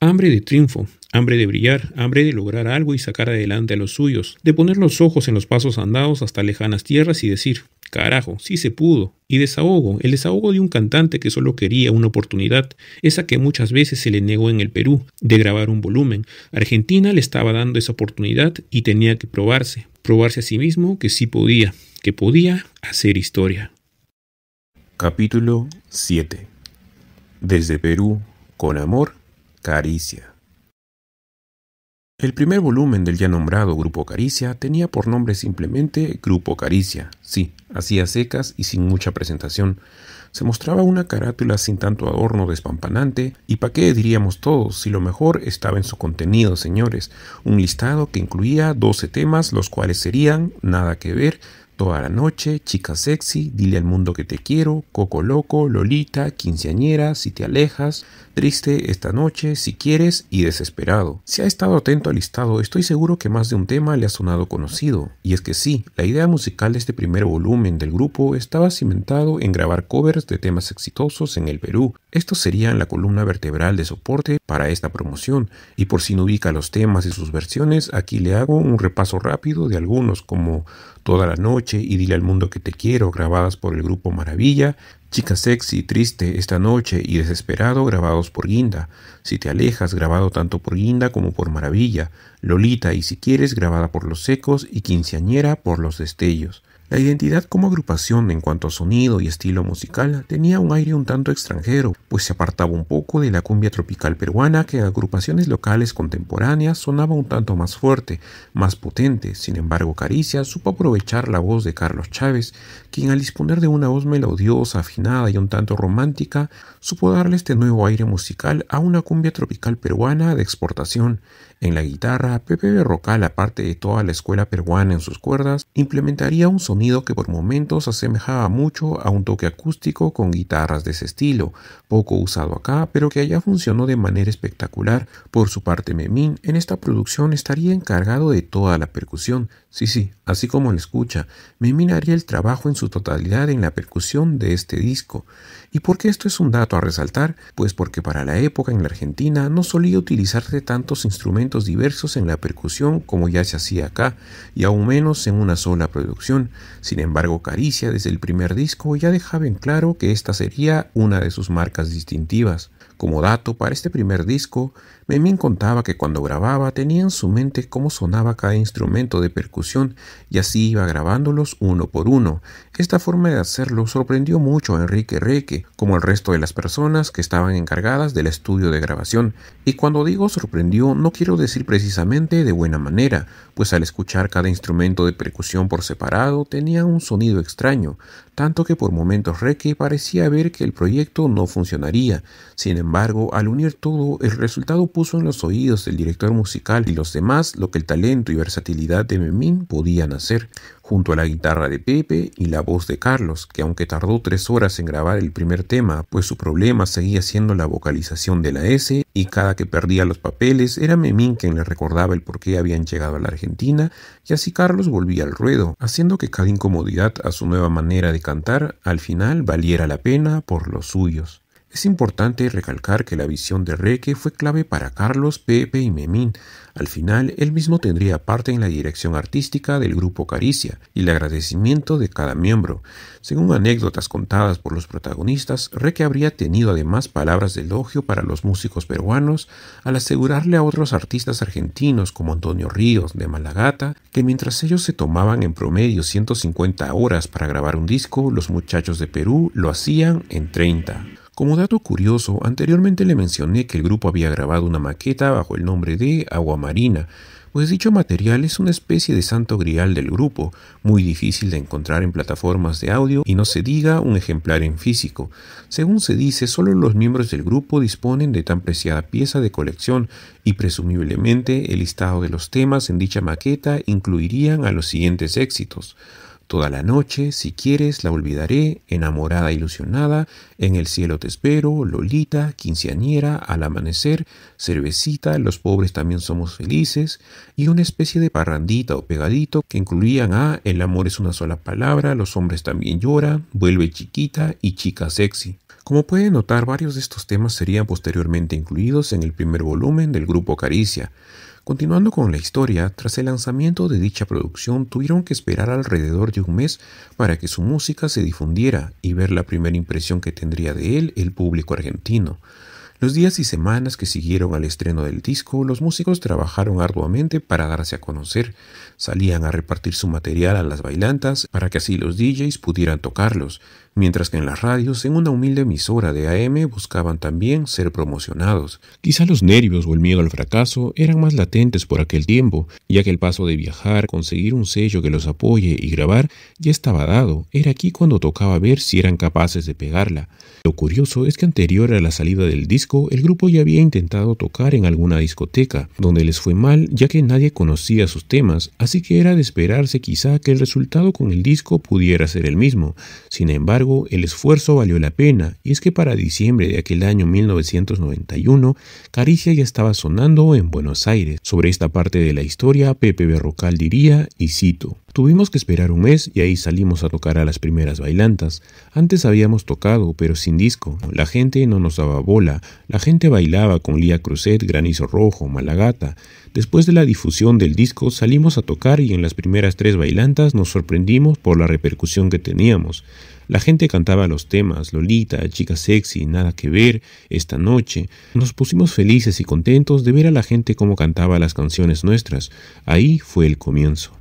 Hambre de triunfo, hambre de brillar, hambre de lograr algo y sacar adelante a los suyos, de poner los ojos en los pasos andados hasta lejanas tierras y decir, carajo, sí se pudo. Y desahogo, el desahogo de un cantante que solo quería una oportunidad, esa que muchas veces se le negó en el Perú, de grabar un volumen. Argentina le estaba dando esa oportunidad y tenía que probarse, probarse a sí mismo que sí podía, que podía hacer historia. Capítulo 7. Desde Perú, con amor, caricia. El primer volumen del ya nombrado Grupo Caricia tenía por nombre simplemente Grupo Caricia, sí, hacía secas y sin mucha presentación. Se mostraba una carátula sin tanto adorno despampanante, y pa' qué diríamos todos si lo mejor estaba en su contenido, señores, un listado que incluía 12 temas, los cuales serían Nada que ver, Toda la noche, Chica sexy, Dile al mundo que te quiero, Coco loco, Lolita, Quinceañera, Si te alejas, Triste esta noche, si quieres, y desesperado. Si ha estado atento al listado, estoy seguro que más de un tema le ha sonado conocido. Y es que sí, la idea musical de este primer volumen del grupo estaba cimentado en grabar covers de temas exitosos en el Perú. Estos serían la columna vertebral de soporte para esta promoción. Y por si no ubica los temas y sus versiones, aquí le hago un repaso rápido de algunos como Toda la noche y Dile al mundo que te quiero, grabadas por el grupo Maravilla, Chica sexy, triste, esta noche y desesperado grabados por Guinda. Si te alejas grabado tanto por Guinda como por Maravilla. Lolita y si quieres grabada por los secos y quinceañera por los destellos. La identidad como agrupación en cuanto a sonido y estilo musical tenía un aire un tanto extranjero, pues se apartaba un poco de la cumbia tropical peruana que agrupaciones locales contemporáneas sonaba un tanto más fuerte, más potente. Sin embargo, Caricia supo aprovechar la voz de Carlos Chávez, quien al disponer de una voz melodiosa, afinada y un tanto romántica, supo darle este nuevo aire musical a una cumbia tropical peruana de exportación. En la guitarra, Pepe Berrocal, aparte de toda la escuela peruana en sus cuerdas, implementaría un sonido que por momentos asemejaba mucho a un toque acústico con guitarras de ese estilo, poco usado acá, pero que allá funcionó de manera espectacular. Por su parte, Memín en esta producción estaría encargado de toda la percusión, Sí, sí, así como lo escucha, me minaría el trabajo en su totalidad en la percusión de este disco. ¿Y por qué esto es un dato a resaltar? Pues porque para la época en la Argentina no solía utilizarse tantos instrumentos diversos en la percusión como ya se hacía acá, y aún menos en una sola producción. Sin embargo, Caricia desde el primer disco ya dejaba en claro que esta sería una de sus marcas distintivas. Como dato, para este primer disco, Memín contaba que cuando grababa tenía en su mente cómo sonaba cada instrumento de percusión y así iba grabándolos uno por uno. Esta forma de hacerlo sorprendió mucho a Enrique Reque, como al resto de las personas que estaban encargadas del estudio de grabación. Y cuando digo sorprendió, no quiero decir precisamente de buena manera, pues al escuchar cada instrumento de percusión por separado tenía un sonido extraño, tanto que por momentos Reque parecía ver que el proyecto no funcionaría. Sin embargo, al unir todo, el resultado puso en los oídos del director musical y los demás lo que el talento y versatilidad de Memín podían hacer, junto a la guitarra de Pepe y la voz de Carlos, que aunque tardó tres horas en grabar el primer tema, pues su problema seguía siendo la vocalización de la S, y cada que perdía los papeles era Memín quien le recordaba el por qué habían llegado a la Argentina, y así Carlos volvía al ruedo, haciendo que cada incomodidad a su nueva manera de cantar al final valiera la pena por los suyos. Es importante recalcar que la visión de Reque fue clave para Carlos, Pepe y Memín. Al final, él mismo tendría parte en la dirección artística del grupo Caricia y el agradecimiento de cada miembro. Según anécdotas contadas por los protagonistas, Reque habría tenido además palabras de elogio para los músicos peruanos al asegurarle a otros artistas argentinos como Antonio Ríos de Malagata que mientras ellos se tomaban en promedio 150 horas para grabar un disco, los muchachos de Perú lo hacían en 30. Como dato curioso, anteriormente le mencioné que el grupo había grabado una maqueta bajo el nombre de Agua Marina, pues dicho material es una especie de santo grial del grupo, muy difícil de encontrar en plataformas de audio y no se diga un ejemplar en físico. Según se dice, solo los miembros del grupo disponen de tan preciada pieza de colección y presumiblemente el listado de los temas en dicha maqueta incluirían a los siguientes éxitos. Toda la noche, si quieres, la olvidaré, enamorada, ilusionada, en el cielo te espero, Lolita, quinceañera, al amanecer, cervecita, los pobres también somos felices, y una especie de parrandita o pegadito que incluían a El amor es una sola palabra, los hombres también lloran, vuelve chiquita y chica sexy. Como pueden notar, varios de estos temas serían posteriormente incluidos en el primer volumen del grupo Caricia, Continuando con la historia, tras el lanzamiento de dicha producción tuvieron que esperar alrededor de un mes para que su música se difundiera y ver la primera impresión que tendría de él el público argentino. Los días y semanas que siguieron al estreno del disco, los músicos trabajaron arduamente para darse a conocer. Salían a repartir su material a las bailantas para que así los DJs pudieran tocarlos, mientras que en las radios, en una humilde emisora de AM, buscaban también ser promocionados. Quizá los nervios o el miedo al fracaso eran más latentes por aquel tiempo, ya que el paso de viajar, conseguir un sello que los apoye y grabar ya estaba dado. Era aquí cuando tocaba ver si eran capaces de pegarla. Lo curioso es que anterior a la salida del disco, el grupo ya había intentado tocar en alguna discoteca, donde les fue mal ya que nadie conocía sus temas, así que era de esperarse quizá que el resultado con el disco pudiera ser el mismo. Sin embargo, el esfuerzo valió la pena, y es que para diciembre de aquel año 1991, Caricia ya estaba sonando en Buenos Aires. Sobre esta parte de la historia, Pepe Berrocal diría, y cito, Tuvimos que esperar un mes y ahí salimos a tocar a las primeras bailantas. Antes habíamos tocado, pero sin disco. La gente no nos daba bola. La gente bailaba con Lía Cruzet, Granizo Rojo, Malagata. Después de la difusión del disco salimos a tocar y en las primeras tres bailantas nos sorprendimos por la repercusión que teníamos. La gente cantaba los temas, Lolita, Chica Sexy, Nada que ver, Esta Noche. Nos pusimos felices y contentos de ver a la gente cómo cantaba las canciones nuestras. Ahí fue el comienzo.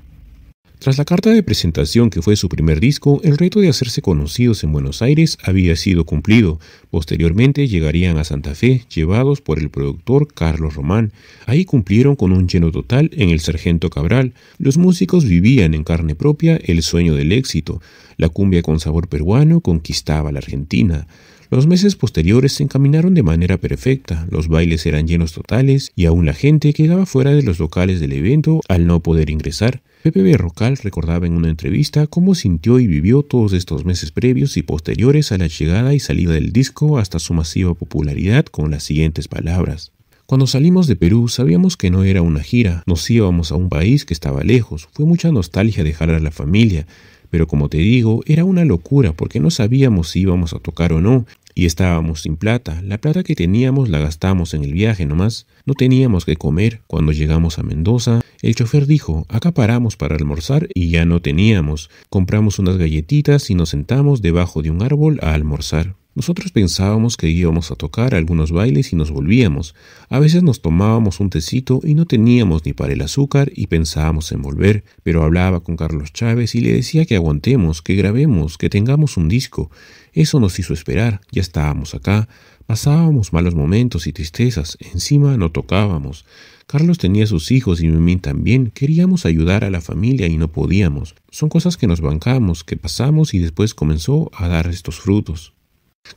Tras la carta de presentación que fue su primer disco, el reto de hacerse conocidos en Buenos Aires había sido cumplido. Posteriormente llegarían a Santa Fe, llevados por el productor Carlos Román. Ahí cumplieron con un lleno total en el Sargento Cabral. Los músicos vivían en carne propia el sueño del éxito. La cumbia con sabor peruano conquistaba la Argentina. Los meses posteriores se encaminaron de manera perfecta, los bailes eran llenos totales y aún la gente quedaba fuera de los locales del evento al no poder ingresar. Pepe Berrocal recordaba en una entrevista cómo sintió y vivió todos estos meses previos y posteriores a la llegada y salida del disco hasta su masiva popularidad con las siguientes palabras. Cuando salimos de Perú sabíamos que no era una gira, nos íbamos a un país que estaba lejos, fue mucha nostalgia dejar a la familia, pero como te digo, era una locura porque no sabíamos si íbamos a tocar o no, y estábamos sin plata. La plata que teníamos la gastamos en el viaje nomás. No teníamos que comer. Cuando llegamos a Mendoza, el chofer dijo, acá paramos para almorzar y ya no teníamos. Compramos unas galletitas y nos sentamos debajo de un árbol a almorzar. Nosotros pensábamos que íbamos a tocar algunos bailes y nos volvíamos. A veces nos tomábamos un tecito y no teníamos ni para el azúcar y pensábamos en volver, pero hablaba con Carlos Chávez y le decía que aguantemos, que grabemos, que tengamos un disco. Eso nos hizo esperar, ya estábamos acá, pasábamos malos momentos y tristezas, encima no tocábamos. Carlos tenía sus hijos y Memín también. Queríamos ayudar a la familia y no podíamos. Son cosas que nos bancamos, que pasamos y después comenzó a dar estos frutos.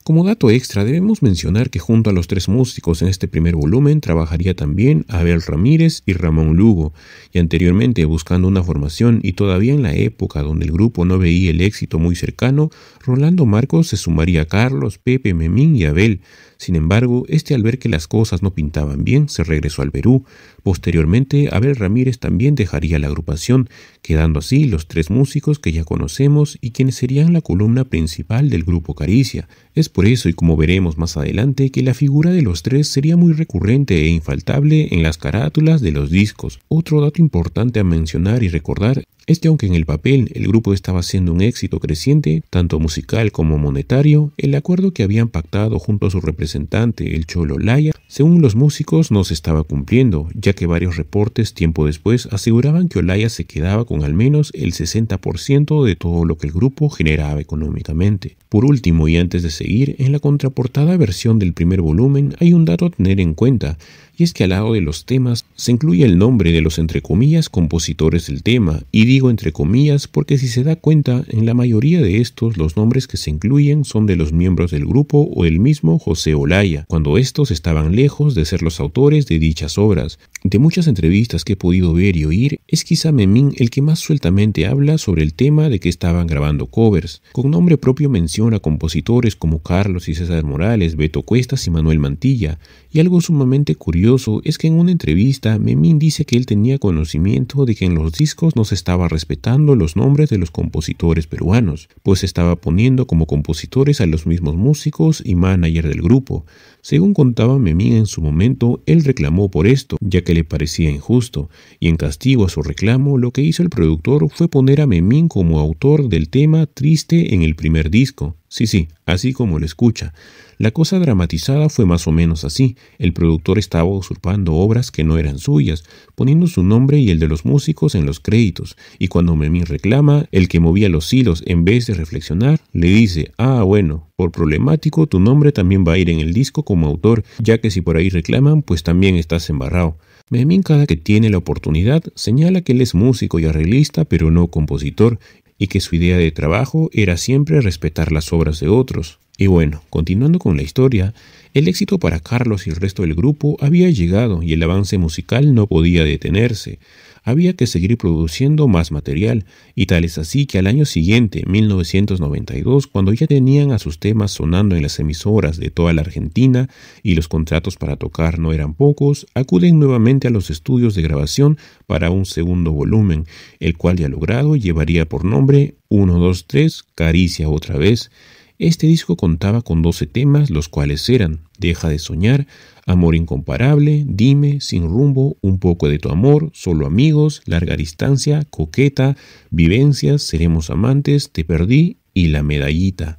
Como dato extra, debemos mencionar que junto a los tres músicos en este primer volumen trabajaría también Abel Ramírez y Ramón Lugo, y anteriormente buscando una formación y todavía en la época donde el grupo no veía el éxito muy cercano, Rolando Marcos se sumaría a Carlos, Pepe, Memín y Abel, sin embargo, este al ver que las cosas no pintaban bien, se regresó al Perú. Posteriormente, Abel Ramírez también dejaría la agrupación, quedando así los tres músicos que ya conocemos y quienes serían la columna principal del grupo Caricia. Es por eso, y como veremos más adelante, que la figura de los tres sería muy recurrente e infaltable en las carátulas de los discos. Otro dato importante a mencionar y recordar este aunque en el papel el grupo estaba siendo un éxito creciente, tanto musical como monetario, el acuerdo que habían pactado junto a su representante, el Cholo Laya, según los músicos no se estaba cumpliendo, ya que varios reportes tiempo después aseguraban que Olaya se quedaba con al menos el 60% de todo lo que el grupo generaba económicamente. Por último y antes de seguir, en la contraportada versión del primer volumen hay un dato a tener en cuenta, y es que al lado de los temas se incluye el nombre de los entre comillas compositores del tema, y digo entre comillas porque si se da cuenta, en la mayoría de estos los nombres que se incluyen son de los miembros del grupo o el mismo José Olaya, cuando estos estaban lejos de ser los autores de dichas obras. De muchas entrevistas que he podido ver y oír, es quizá Memín el que más sueltamente habla sobre el tema de que estaban grabando covers. Con nombre propio menciona compositores como Carlos y César Morales, Beto Cuestas y Manuel Mantilla, y algo sumamente curioso es que en una entrevista Memín dice que él tenía conocimiento de que en los discos no se estaba respetando los nombres de los compositores peruanos, pues estaba poniendo como compositores a los mismos músicos y manager del grupo. Según contaba Memín en su momento, él reclamó por esto, ya que le parecía injusto, y en castigo a su reclamo lo que hizo el productor fue poner a Memín como autor del tema Triste en el primer disco, Sí, sí, así como lo escucha. La cosa dramatizada fue más o menos así. El productor estaba usurpando obras que no eran suyas, poniendo su nombre y el de los músicos en los créditos, y cuando Memín reclama, el que movía los hilos en vez de reflexionar, le dice, ah, bueno, por problemático tu nombre también va a ir en el disco como autor, ya que si por ahí reclaman, pues también estás embarrado. Memín cada que tiene la oportunidad señala que él es músico y arreglista pero no compositor y que su idea de trabajo era siempre respetar las obras de otros. Y bueno, continuando con la historia, el éxito para Carlos y el resto del grupo había llegado y el avance musical no podía detenerse había que seguir produciendo más material, y tal es así que al año siguiente, 1992, cuando ya tenían a sus temas sonando en las emisoras de toda la Argentina y los contratos para tocar no eran pocos, acuden nuevamente a los estudios de grabación para un segundo volumen, el cual ya logrado llevaría por nombre 123 Caricia otra vez. Este disco contaba con 12 temas, los cuales eran Deja de soñar, Amor incomparable, dime, sin rumbo, un poco de tu amor, solo amigos, larga distancia, coqueta, vivencias, seremos amantes, te perdí y la medallita.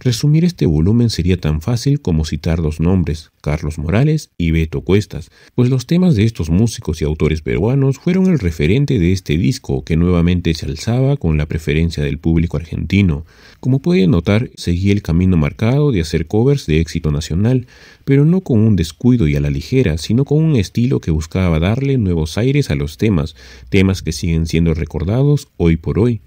Resumir este volumen sería tan fácil como citar dos nombres, Carlos Morales y Beto Cuestas, pues los temas de estos músicos y autores peruanos fueron el referente de este disco que nuevamente se alzaba con la preferencia del público argentino. Como pueden notar, seguía el camino marcado de hacer covers de éxito nacional, pero no con un descuido y a la ligera, sino con un estilo que buscaba darle nuevos aires a los temas, temas que siguen siendo recordados hoy por hoy.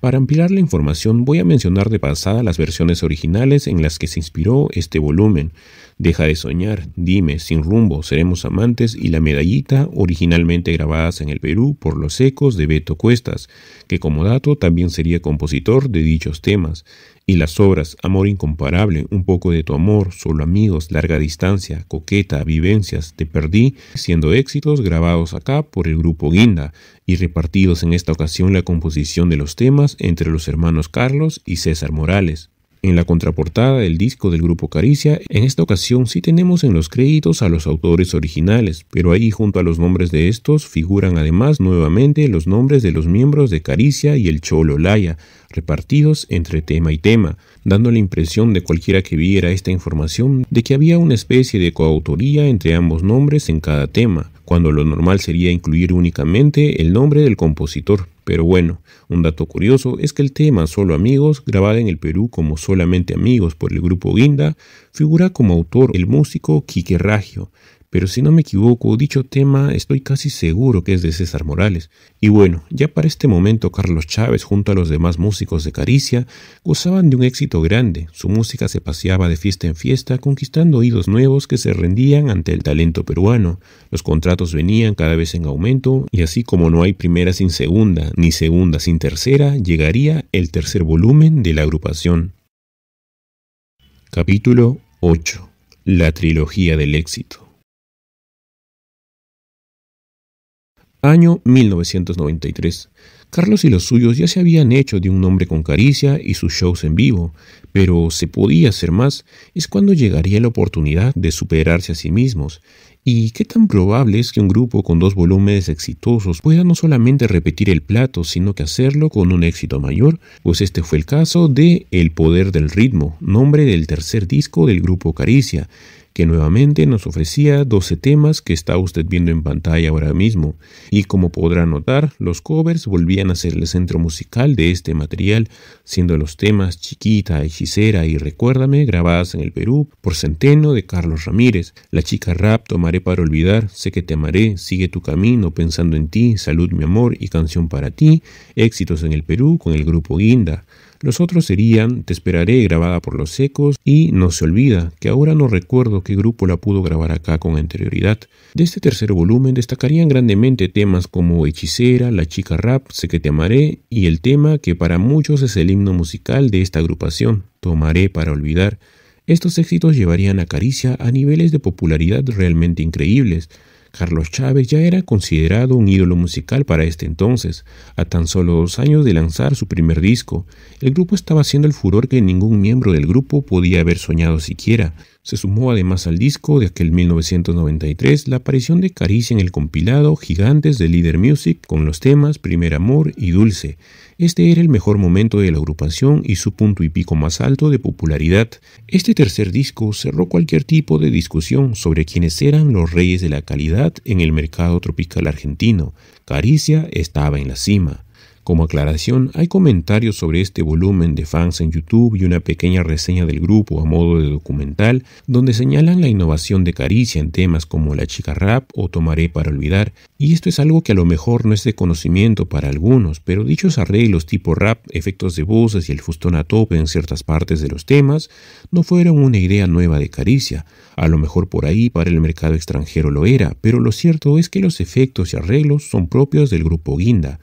Para ampliar la información voy a mencionar de pasada las versiones originales en las que se inspiró este volumen. Deja de soñar, dime, sin rumbo, seremos amantes y la medallita, originalmente grabadas en el Perú por los ecos de Beto Cuestas, que como dato también sería compositor de dichos temas, y las obras Amor Incomparable, Un poco de tu amor, Solo Amigos, Larga Distancia, Coqueta, Vivencias, Te Perdí, siendo éxitos grabados acá por el grupo Guinda, y repartidos en esta ocasión la composición de los temas entre los hermanos Carlos y César Morales. En la contraportada del disco del grupo Caricia, en esta ocasión sí tenemos en los créditos a los autores originales, pero ahí junto a los nombres de estos figuran además nuevamente los nombres de los miembros de Caricia y el Cholo Laya, repartidos entre tema y tema, dando la impresión de cualquiera que viera esta información de que había una especie de coautoría entre ambos nombres en cada tema cuando lo normal sería incluir únicamente el nombre del compositor. Pero bueno, un dato curioso es que el tema Solo Amigos, grabado en el Perú como Solamente Amigos por el grupo Guinda, figura como autor el músico Quique Raggio, pero si no me equivoco, dicho tema estoy casi seguro que es de César Morales. Y bueno, ya para este momento Carlos Chávez junto a los demás músicos de Caricia gozaban de un éxito grande, su música se paseaba de fiesta en fiesta, conquistando oídos nuevos que se rendían ante el talento peruano, los contratos venían cada vez en aumento, y así como no hay primera sin segunda, ni segunda sin tercera, llegaría el tercer volumen de la agrupación. Capítulo 8. La trilogía del éxito. Año 1993. Carlos y los suyos ya se habían hecho de un nombre con caricia y sus shows en vivo, pero se podía hacer más, es cuando llegaría la oportunidad de superarse a sí mismos. ¿Y qué tan probable es que un grupo con dos volúmenes exitosos pueda no solamente repetir el plato, sino que hacerlo con un éxito mayor? Pues este fue el caso de El Poder del Ritmo, nombre del tercer disco del grupo Caricia, que nuevamente nos ofrecía 12 temas que está usted viendo en pantalla ahora mismo, y como podrá notar, los covers volvían a ser el centro musical de este material, siendo los temas Chiquita, Hechicera y Recuérdame grabadas en el Perú por Centeno de Carlos Ramírez, La chica rap, Tomaré para olvidar, Sé que te amaré, Sigue tu camino, Pensando en ti, Salud mi amor y Canción para ti, éxitos en el Perú con el grupo Guinda. Los otros serían Te esperaré grabada por los ecos y No se olvida, que ahora no recuerdo qué grupo la pudo grabar acá con anterioridad. De este tercer volumen destacarían grandemente temas como Hechicera, La chica rap, Sé que te amaré y el tema que para muchos es el himno musical de esta agrupación, Tomaré para olvidar. Estos éxitos llevarían a Caricia a niveles de popularidad realmente increíbles, Carlos Chávez ya era considerado un ídolo musical para este entonces. A tan solo dos años de lanzar su primer disco, el grupo estaba haciendo el furor que ningún miembro del grupo podía haber soñado siquiera. Se sumó además al disco de aquel 1993 la aparición de Caricia en el compilado Gigantes de Leader Music con los temas Primer Amor y Dulce, este era el mejor momento de la agrupación y su punto y pico más alto de popularidad. Este tercer disco cerró cualquier tipo de discusión sobre quienes eran los reyes de la calidad en el mercado tropical argentino. Caricia estaba en la cima. Como aclaración, hay comentarios sobre este volumen de fans en YouTube y una pequeña reseña del grupo a modo de documental, donde señalan la innovación de Caricia en temas como la chica rap o Tomaré para olvidar, y esto es algo que a lo mejor no es de conocimiento para algunos, pero dichos arreglos tipo rap, efectos de voces y el fustón a tope en ciertas partes de los temas no fueron una idea nueva de Caricia. A lo mejor por ahí para el mercado extranjero lo era, pero lo cierto es que los efectos y arreglos son propios del grupo Guinda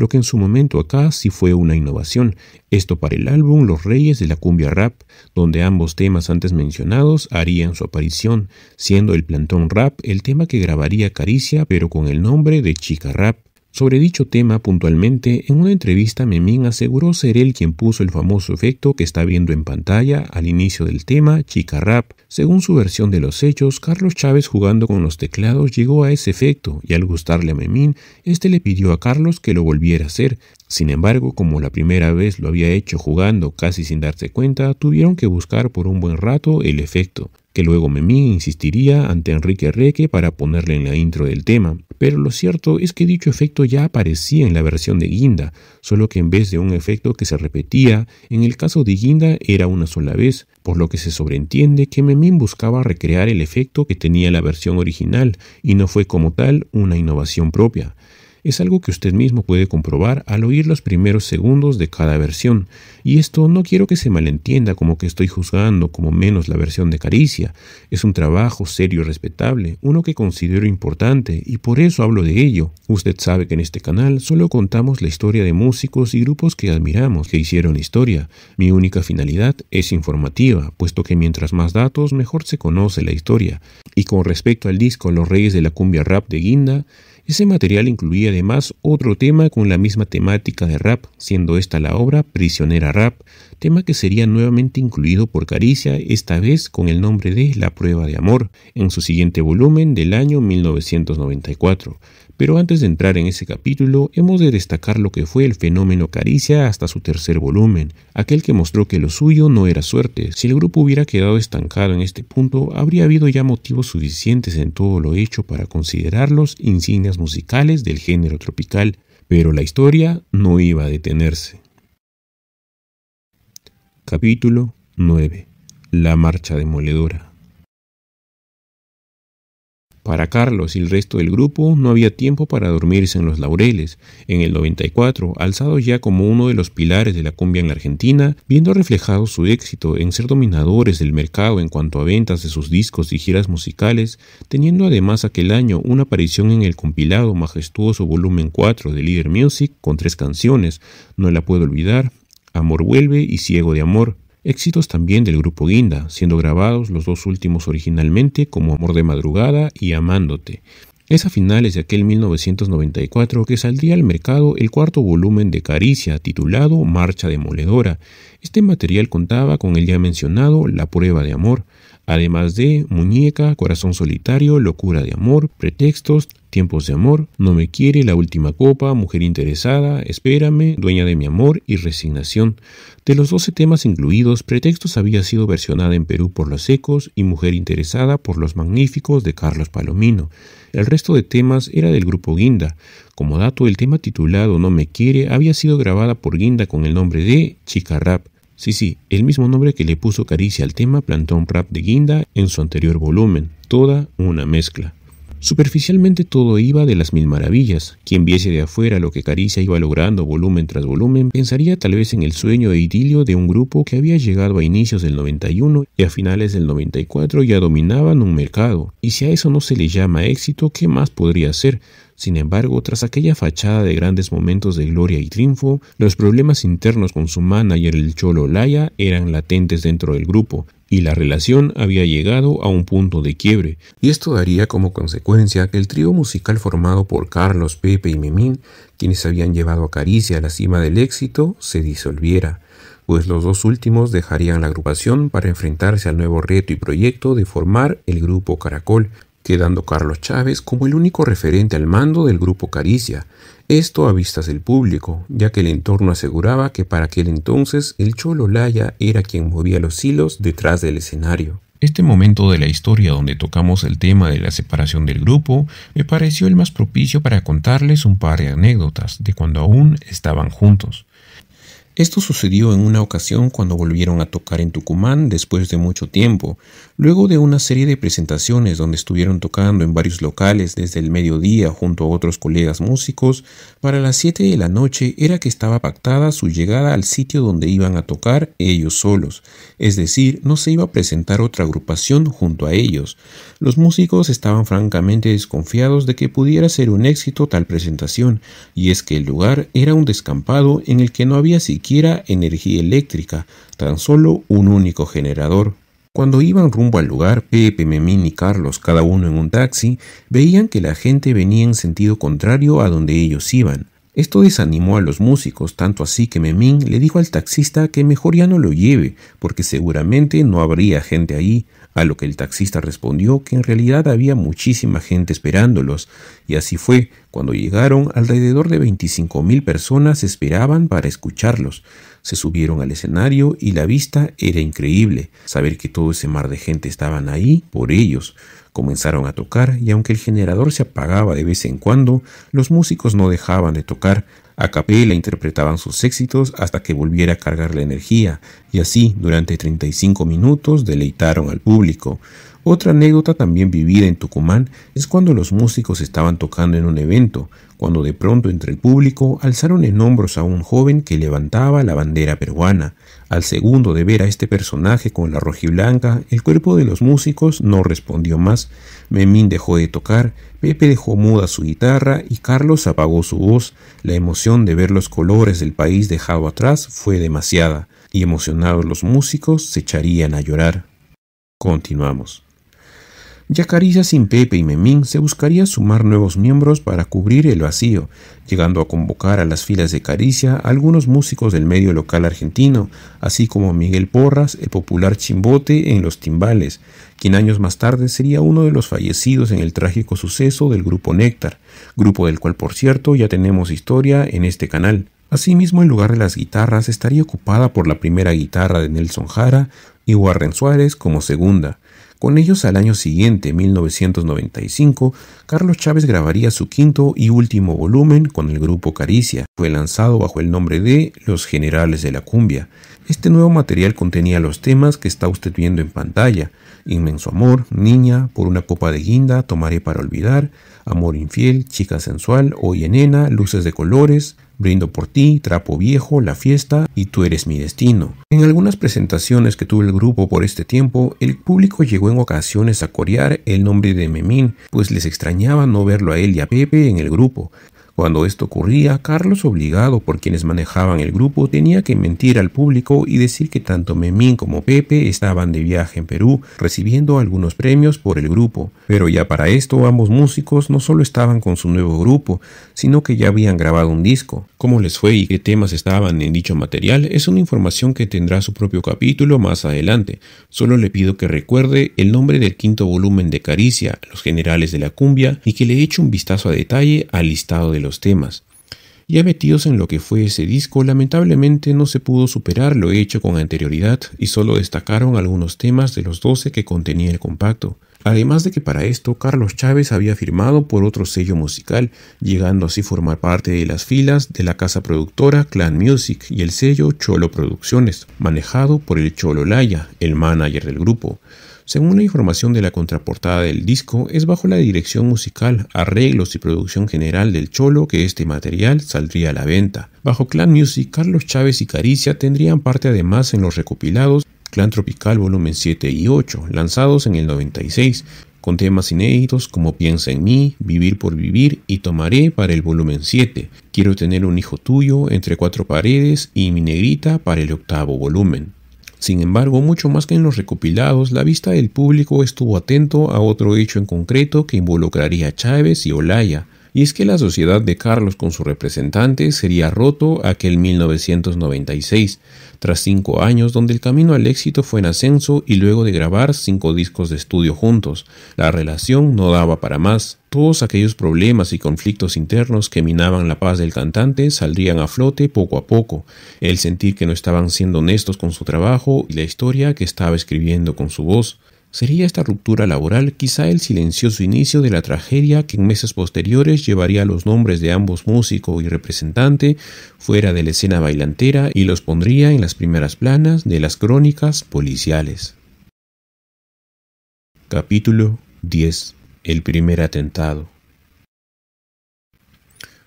lo que en su momento acá sí fue una innovación. Esto para el álbum Los Reyes de la Cumbia Rap, donde ambos temas antes mencionados harían su aparición, siendo el plantón rap el tema que grabaría Caricia, pero con el nombre de Chica Rap. Sobre dicho tema puntualmente, en una entrevista Memín aseguró ser él quien puso el famoso efecto que está viendo en pantalla al inicio del tema Chica Rap. Según su versión de los hechos, Carlos Chávez jugando con los teclados llegó a ese efecto y al gustarle a Memín, este le pidió a Carlos que lo volviera a hacer. Sin embargo, como la primera vez lo había hecho jugando casi sin darse cuenta, tuvieron que buscar por un buen rato el efecto que luego Memín insistiría ante Enrique Reque para ponerle en la intro del tema, pero lo cierto es que dicho efecto ya aparecía en la versión de Guinda, solo que en vez de un efecto que se repetía, en el caso de Guinda era una sola vez, por lo que se sobreentiende que Memín buscaba recrear el efecto que tenía la versión original y no fue como tal una innovación propia es algo que usted mismo puede comprobar al oír los primeros segundos de cada versión, y esto no quiero que se malentienda como que estoy juzgando como menos la versión de Caricia, es un trabajo serio y respetable, uno que considero importante, y por eso hablo de ello. Usted sabe que en este canal solo contamos la historia de músicos y grupos que admiramos, que hicieron historia. Mi única finalidad es informativa, puesto que mientras más datos mejor se conoce la historia. Y con respecto al disco Los Reyes de la Cumbia Rap de Guinda, ese material incluía además otro tema con la misma temática de rap, siendo esta la obra Prisionera Rap, tema que sería nuevamente incluido por Caricia, esta vez con el nombre de La prueba de amor, en su siguiente volumen del año 1994. Pero antes de entrar en ese capítulo, hemos de destacar lo que fue el fenómeno Caricia hasta su tercer volumen, aquel que mostró que lo suyo no era suerte. Si el grupo hubiera quedado estancado en este punto, habría habido ya motivos suficientes en todo lo hecho para considerarlos insignias musicales del género tropical, pero la historia no iba a detenerse. Capítulo 9. La marcha demoledora. Para Carlos y el resto del grupo no había tiempo para dormirse en los laureles. En el 94, alzado ya como uno de los pilares de la cumbia en la Argentina, viendo reflejado su éxito en ser dominadores del mercado en cuanto a ventas de sus discos y giras musicales, teniendo además aquel año una aparición en el compilado majestuoso volumen 4 de Leader Music con tres canciones, No la puedo olvidar, Amor vuelve y Ciego de Amor, éxitos también del grupo Guinda, siendo grabados los dos últimos originalmente como Amor de Madrugada y Amándote. Es a finales de aquel 1994 que saldría al mercado el cuarto volumen de Caricia, titulado Marcha Demoledora. Este material contaba con el ya mencionado La Prueba de Amor, además de Muñeca, Corazón Solitario, Locura de Amor, Pretextos, Tiempos de Amor, No Me Quiere, La Última Copa, Mujer Interesada, Espérame, Dueña de mi Amor y Resignación. De los 12 temas incluidos, Pretextos había sido versionada en Perú por Los Ecos y Mujer Interesada por Los Magníficos de Carlos Palomino. El resto de temas era del grupo Guinda. Como dato, el tema titulado No Me Quiere había sido grabada por Guinda con el nombre de Chica Rap. Sí, sí, el mismo nombre que le puso Caricia al tema plantó un rap de Guinda en su anterior volumen, toda una mezcla. Superficialmente todo iba de las mil maravillas. Quien viese de afuera lo que Caricia iba logrando volumen tras volumen, pensaría tal vez en el sueño e idilio de un grupo que había llegado a inicios del 91 y a finales del 94 ya dominaban un mercado. Y si a eso no se le llama éxito, ¿qué más podría ser? Sin embargo, tras aquella fachada de grandes momentos de gloria y triunfo, los problemas internos con su manager el Cholo Laya eran latentes dentro del grupo, y la relación había llegado a un punto de quiebre, y esto daría como consecuencia que el trío musical formado por Carlos, Pepe y Memín, quienes habían llevado a Caricia a la cima del éxito, se disolviera, pues los dos últimos dejarían la agrupación para enfrentarse al nuevo reto y proyecto de formar el grupo Caracol, quedando Carlos Chávez como el único referente al mando del grupo Caricia, esto a vistas del público, ya que el entorno aseguraba que para aquel entonces el Cholo Laya era quien movía los hilos detrás del escenario. Este momento de la historia donde tocamos el tema de la separación del grupo me pareció el más propicio para contarles un par de anécdotas de cuando aún estaban juntos. Esto sucedió en una ocasión cuando volvieron a tocar en Tucumán después de mucho tiempo, Luego de una serie de presentaciones donde estuvieron tocando en varios locales desde el mediodía junto a otros colegas músicos, para las 7 de la noche era que estaba pactada su llegada al sitio donde iban a tocar ellos solos, es decir, no se iba a presentar otra agrupación junto a ellos. Los músicos estaban francamente desconfiados de que pudiera ser un éxito tal presentación, y es que el lugar era un descampado en el que no había siquiera energía eléctrica, tan solo un único generador. Cuando iban rumbo al lugar, Pepe, Memín y Carlos, cada uno en un taxi, veían que la gente venía en sentido contrario a donde ellos iban. Esto desanimó a los músicos, tanto así que Memín le dijo al taxista que mejor ya no lo lleve, porque seguramente no habría gente ahí a lo que el taxista respondió que en realidad había muchísima gente esperándolos, y así fue, cuando llegaron alrededor de mil personas esperaban para escucharlos. Se subieron al escenario y la vista era increíble, saber que todo ese mar de gente estaban ahí por ellos. Comenzaron a tocar y aunque el generador se apagaba de vez en cuando, los músicos no dejaban de tocar. A capella interpretaban sus éxitos hasta que volviera a cargar la energía y así durante 35 minutos deleitaron al público. Otra anécdota también vivida en Tucumán es cuando los músicos estaban tocando en un evento, cuando de pronto entre el público alzaron en hombros a un joven que levantaba la bandera peruana. Al segundo de ver a este personaje con la rojiblanca, el cuerpo de los músicos no respondió más. Memín dejó de tocar, Pepe dejó muda su guitarra y Carlos apagó su voz. La emoción de ver los colores del país dejado atrás fue demasiada, y emocionados los músicos se echarían a llorar. Continuamos. Caricia sin Pepe y Memín se buscaría sumar nuevos miembros para cubrir el vacío, llegando a convocar a las filas de Caricia algunos músicos del medio local argentino, así como Miguel Porras, el popular chimbote en los timbales, quien años más tarde sería uno de los fallecidos en el trágico suceso del grupo Néctar, grupo del cual por cierto ya tenemos historia en este canal. Asimismo, el lugar de las guitarras estaría ocupada por la primera guitarra de Nelson Jara y Warren Suárez como segunda, con ellos, al año siguiente, 1995, Carlos Chávez grabaría su quinto y último volumen con el grupo Caricia. Fue lanzado bajo el nombre de Los Generales de la Cumbia. Este nuevo material contenía los temas que está usted viendo en pantalla. Inmenso amor, niña, por una copa de guinda, tomaré para olvidar, amor infiel, chica sensual, hoy enena, luces de colores, Brindo por ti, trapo viejo, la fiesta y tú eres mi destino. En algunas presentaciones que tuvo el grupo por este tiempo, el público llegó en ocasiones a corear el nombre de Memín, pues les extrañaba no verlo a él y a Pepe en el grupo. Cuando esto ocurría, Carlos, obligado por quienes manejaban el grupo, tenía que mentir al público y decir que tanto Memín como Pepe estaban de viaje en Perú, recibiendo algunos premios por el grupo. Pero ya para esto, ambos músicos no solo estaban con su nuevo grupo, sino que ya habían grabado un disco. Cómo les fue y qué temas estaban en dicho material es una información que tendrá su propio capítulo más adelante. Solo le pido que recuerde el nombre del quinto volumen de Caricia, Los Generales de la Cumbia, y que le eche un vistazo a detalle al listado de los temas. Ya metidos en lo que fue ese disco, lamentablemente no se pudo superar lo hecho con anterioridad y solo destacaron algunos temas de los 12 que contenía el compacto. Además de que para esto Carlos Chávez había firmado por otro sello musical, llegando así a formar parte de las filas de la casa productora Clan Music y el sello Cholo Producciones, manejado por el Cholo Laya, el manager del grupo. Según la información de la contraportada del disco, es bajo la dirección musical, arreglos y producción general del Cholo que este material saldría a la venta. Bajo Clan Music, Carlos Chávez y Caricia tendrían parte además en los recopilados Clan Tropical volumen 7 y 8, lanzados en el 96, con temas inéditos como Piensa en mí, Vivir por Vivir y Tomaré para el volumen 7, Quiero tener un hijo tuyo, Entre cuatro paredes y Mi negrita para el octavo volumen. Sin embargo, mucho más que en los recopilados, la vista del público estuvo atento a otro hecho en concreto que involucraría a Chávez y Olaya, y es que la sociedad de Carlos con su representante sería roto aquel 1996, tras cinco años donde el camino al éxito fue en ascenso y luego de grabar cinco discos de estudio juntos, la relación no daba para más. Todos aquellos problemas y conflictos internos que minaban la paz del cantante saldrían a flote poco a poco, el sentir que no estaban siendo honestos con su trabajo y la historia que estaba escribiendo con su voz. Sería esta ruptura laboral quizá el silencioso inicio de la tragedia que en meses posteriores llevaría los nombres de ambos músico y representante fuera de la escena bailantera y los pondría en las primeras planas de las crónicas policiales. Capítulo 10. El primer atentado.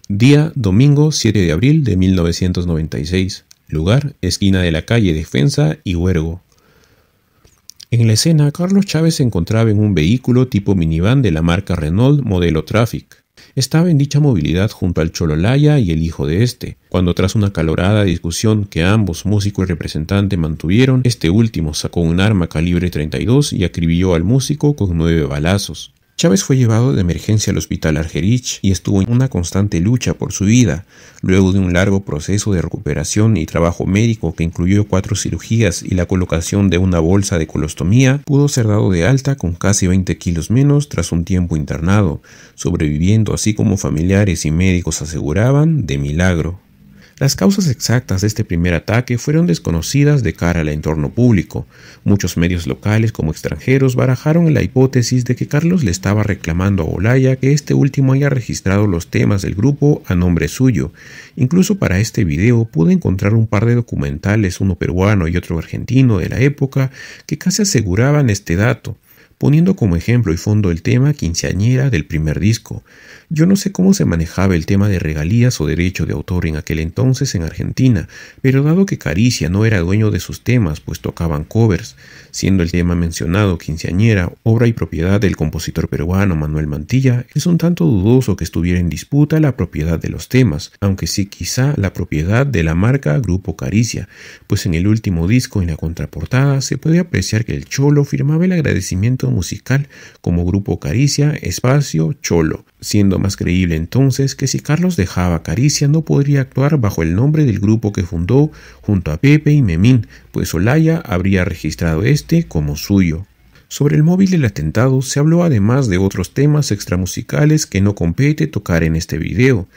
Día domingo 7 de abril de 1996. Lugar, esquina de la calle Defensa y Huergo, en la escena, Carlos Chávez se encontraba en un vehículo tipo minivan de la marca Renault modelo Traffic. Estaba en dicha movilidad junto al Chololaya y el hijo de este, cuando tras una calorada discusión que ambos, músico y representante, mantuvieron, este último sacó un arma calibre 32 y acribilló al músico con nueve balazos. Chávez fue llevado de emergencia al hospital Argerich y estuvo en una constante lucha por su vida, luego de un largo proceso de recuperación y trabajo médico que incluyó cuatro cirugías y la colocación de una bolsa de colostomía, pudo ser dado de alta con casi 20 kilos menos tras un tiempo internado, sobreviviendo así como familiares y médicos aseguraban de milagro. Las causas exactas de este primer ataque fueron desconocidas de cara al entorno público. Muchos medios locales como extranjeros barajaron la hipótesis de que Carlos le estaba reclamando a Olaya que este último haya registrado los temas del grupo a nombre suyo. Incluso para este video pude encontrar un par de documentales, uno peruano y otro argentino de la época, que casi aseguraban este dato poniendo como ejemplo y fondo el tema quinceañera del primer disco. Yo no sé cómo se manejaba el tema de regalías o derecho de autor en aquel entonces en Argentina, pero dado que Caricia no era dueño de sus temas, pues tocaban covers, siendo el tema mencionado Quinceañera, obra y propiedad del compositor peruano Manuel Mantilla, es un tanto dudoso que estuviera en disputa la propiedad de los temas, aunque sí quizá la propiedad de la marca Grupo Caricia, pues en el último disco en la contraportada se puede apreciar que el Cholo firmaba el agradecimiento musical como Grupo Caricia Espacio Cholo, siendo más creíble entonces que si Carlos dejaba Caricia no podría actuar bajo el nombre del grupo que fundó junto a Pepe y Memín, pues Olaya habría registrado este como suyo. Sobre el móvil del atentado se habló además de otros temas extramusicales que no compete tocar en este video,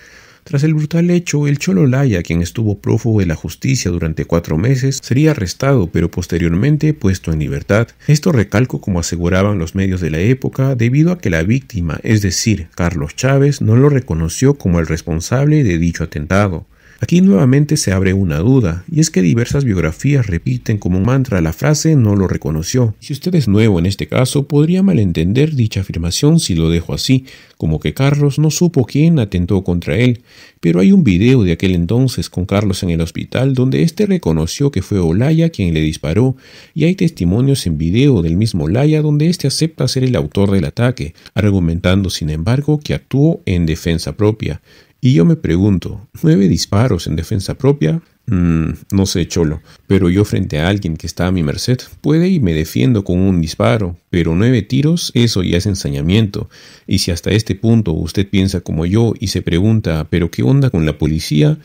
tras el brutal hecho, el Cholo quien estuvo prófugo de la justicia durante cuatro meses, sería arrestado pero posteriormente puesto en libertad. Esto recalco como aseguraban los medios de la época debido a que la víctima, es decir, Carlos Chávez, no lo reconoció como el responsable de dicho atentado. Aquí nuevamente se abre una duda, y es que diversas biografías repiten como un mantra la frase no lo reconoció. Si usted es nuevo en este caso, podría malentender dicha afirmación si lo dejo así, como que Carlos no supo quién atentó contra él, pero hay un video de aquel entonces con Carlos en el hospital donde éste reconoció que fue Olaya quien le disparó, y hay testimonios en video del mismo Olaya donde éste acepta ser el autor del ataque, argumentando sin embargo que actuó en defensa propia. Y yo me pregunto, ¿nueve disparos en defensa propia? Mm, no sé, cholo, pero yo frente a alguien que está a mi merced, puede y me defiendo con un disparo, pero nueve tiros, eso ya es ensañamiento. Y si hasta este punto usted piensa como yo y se pregunta, ¿pero qué onda con la policía?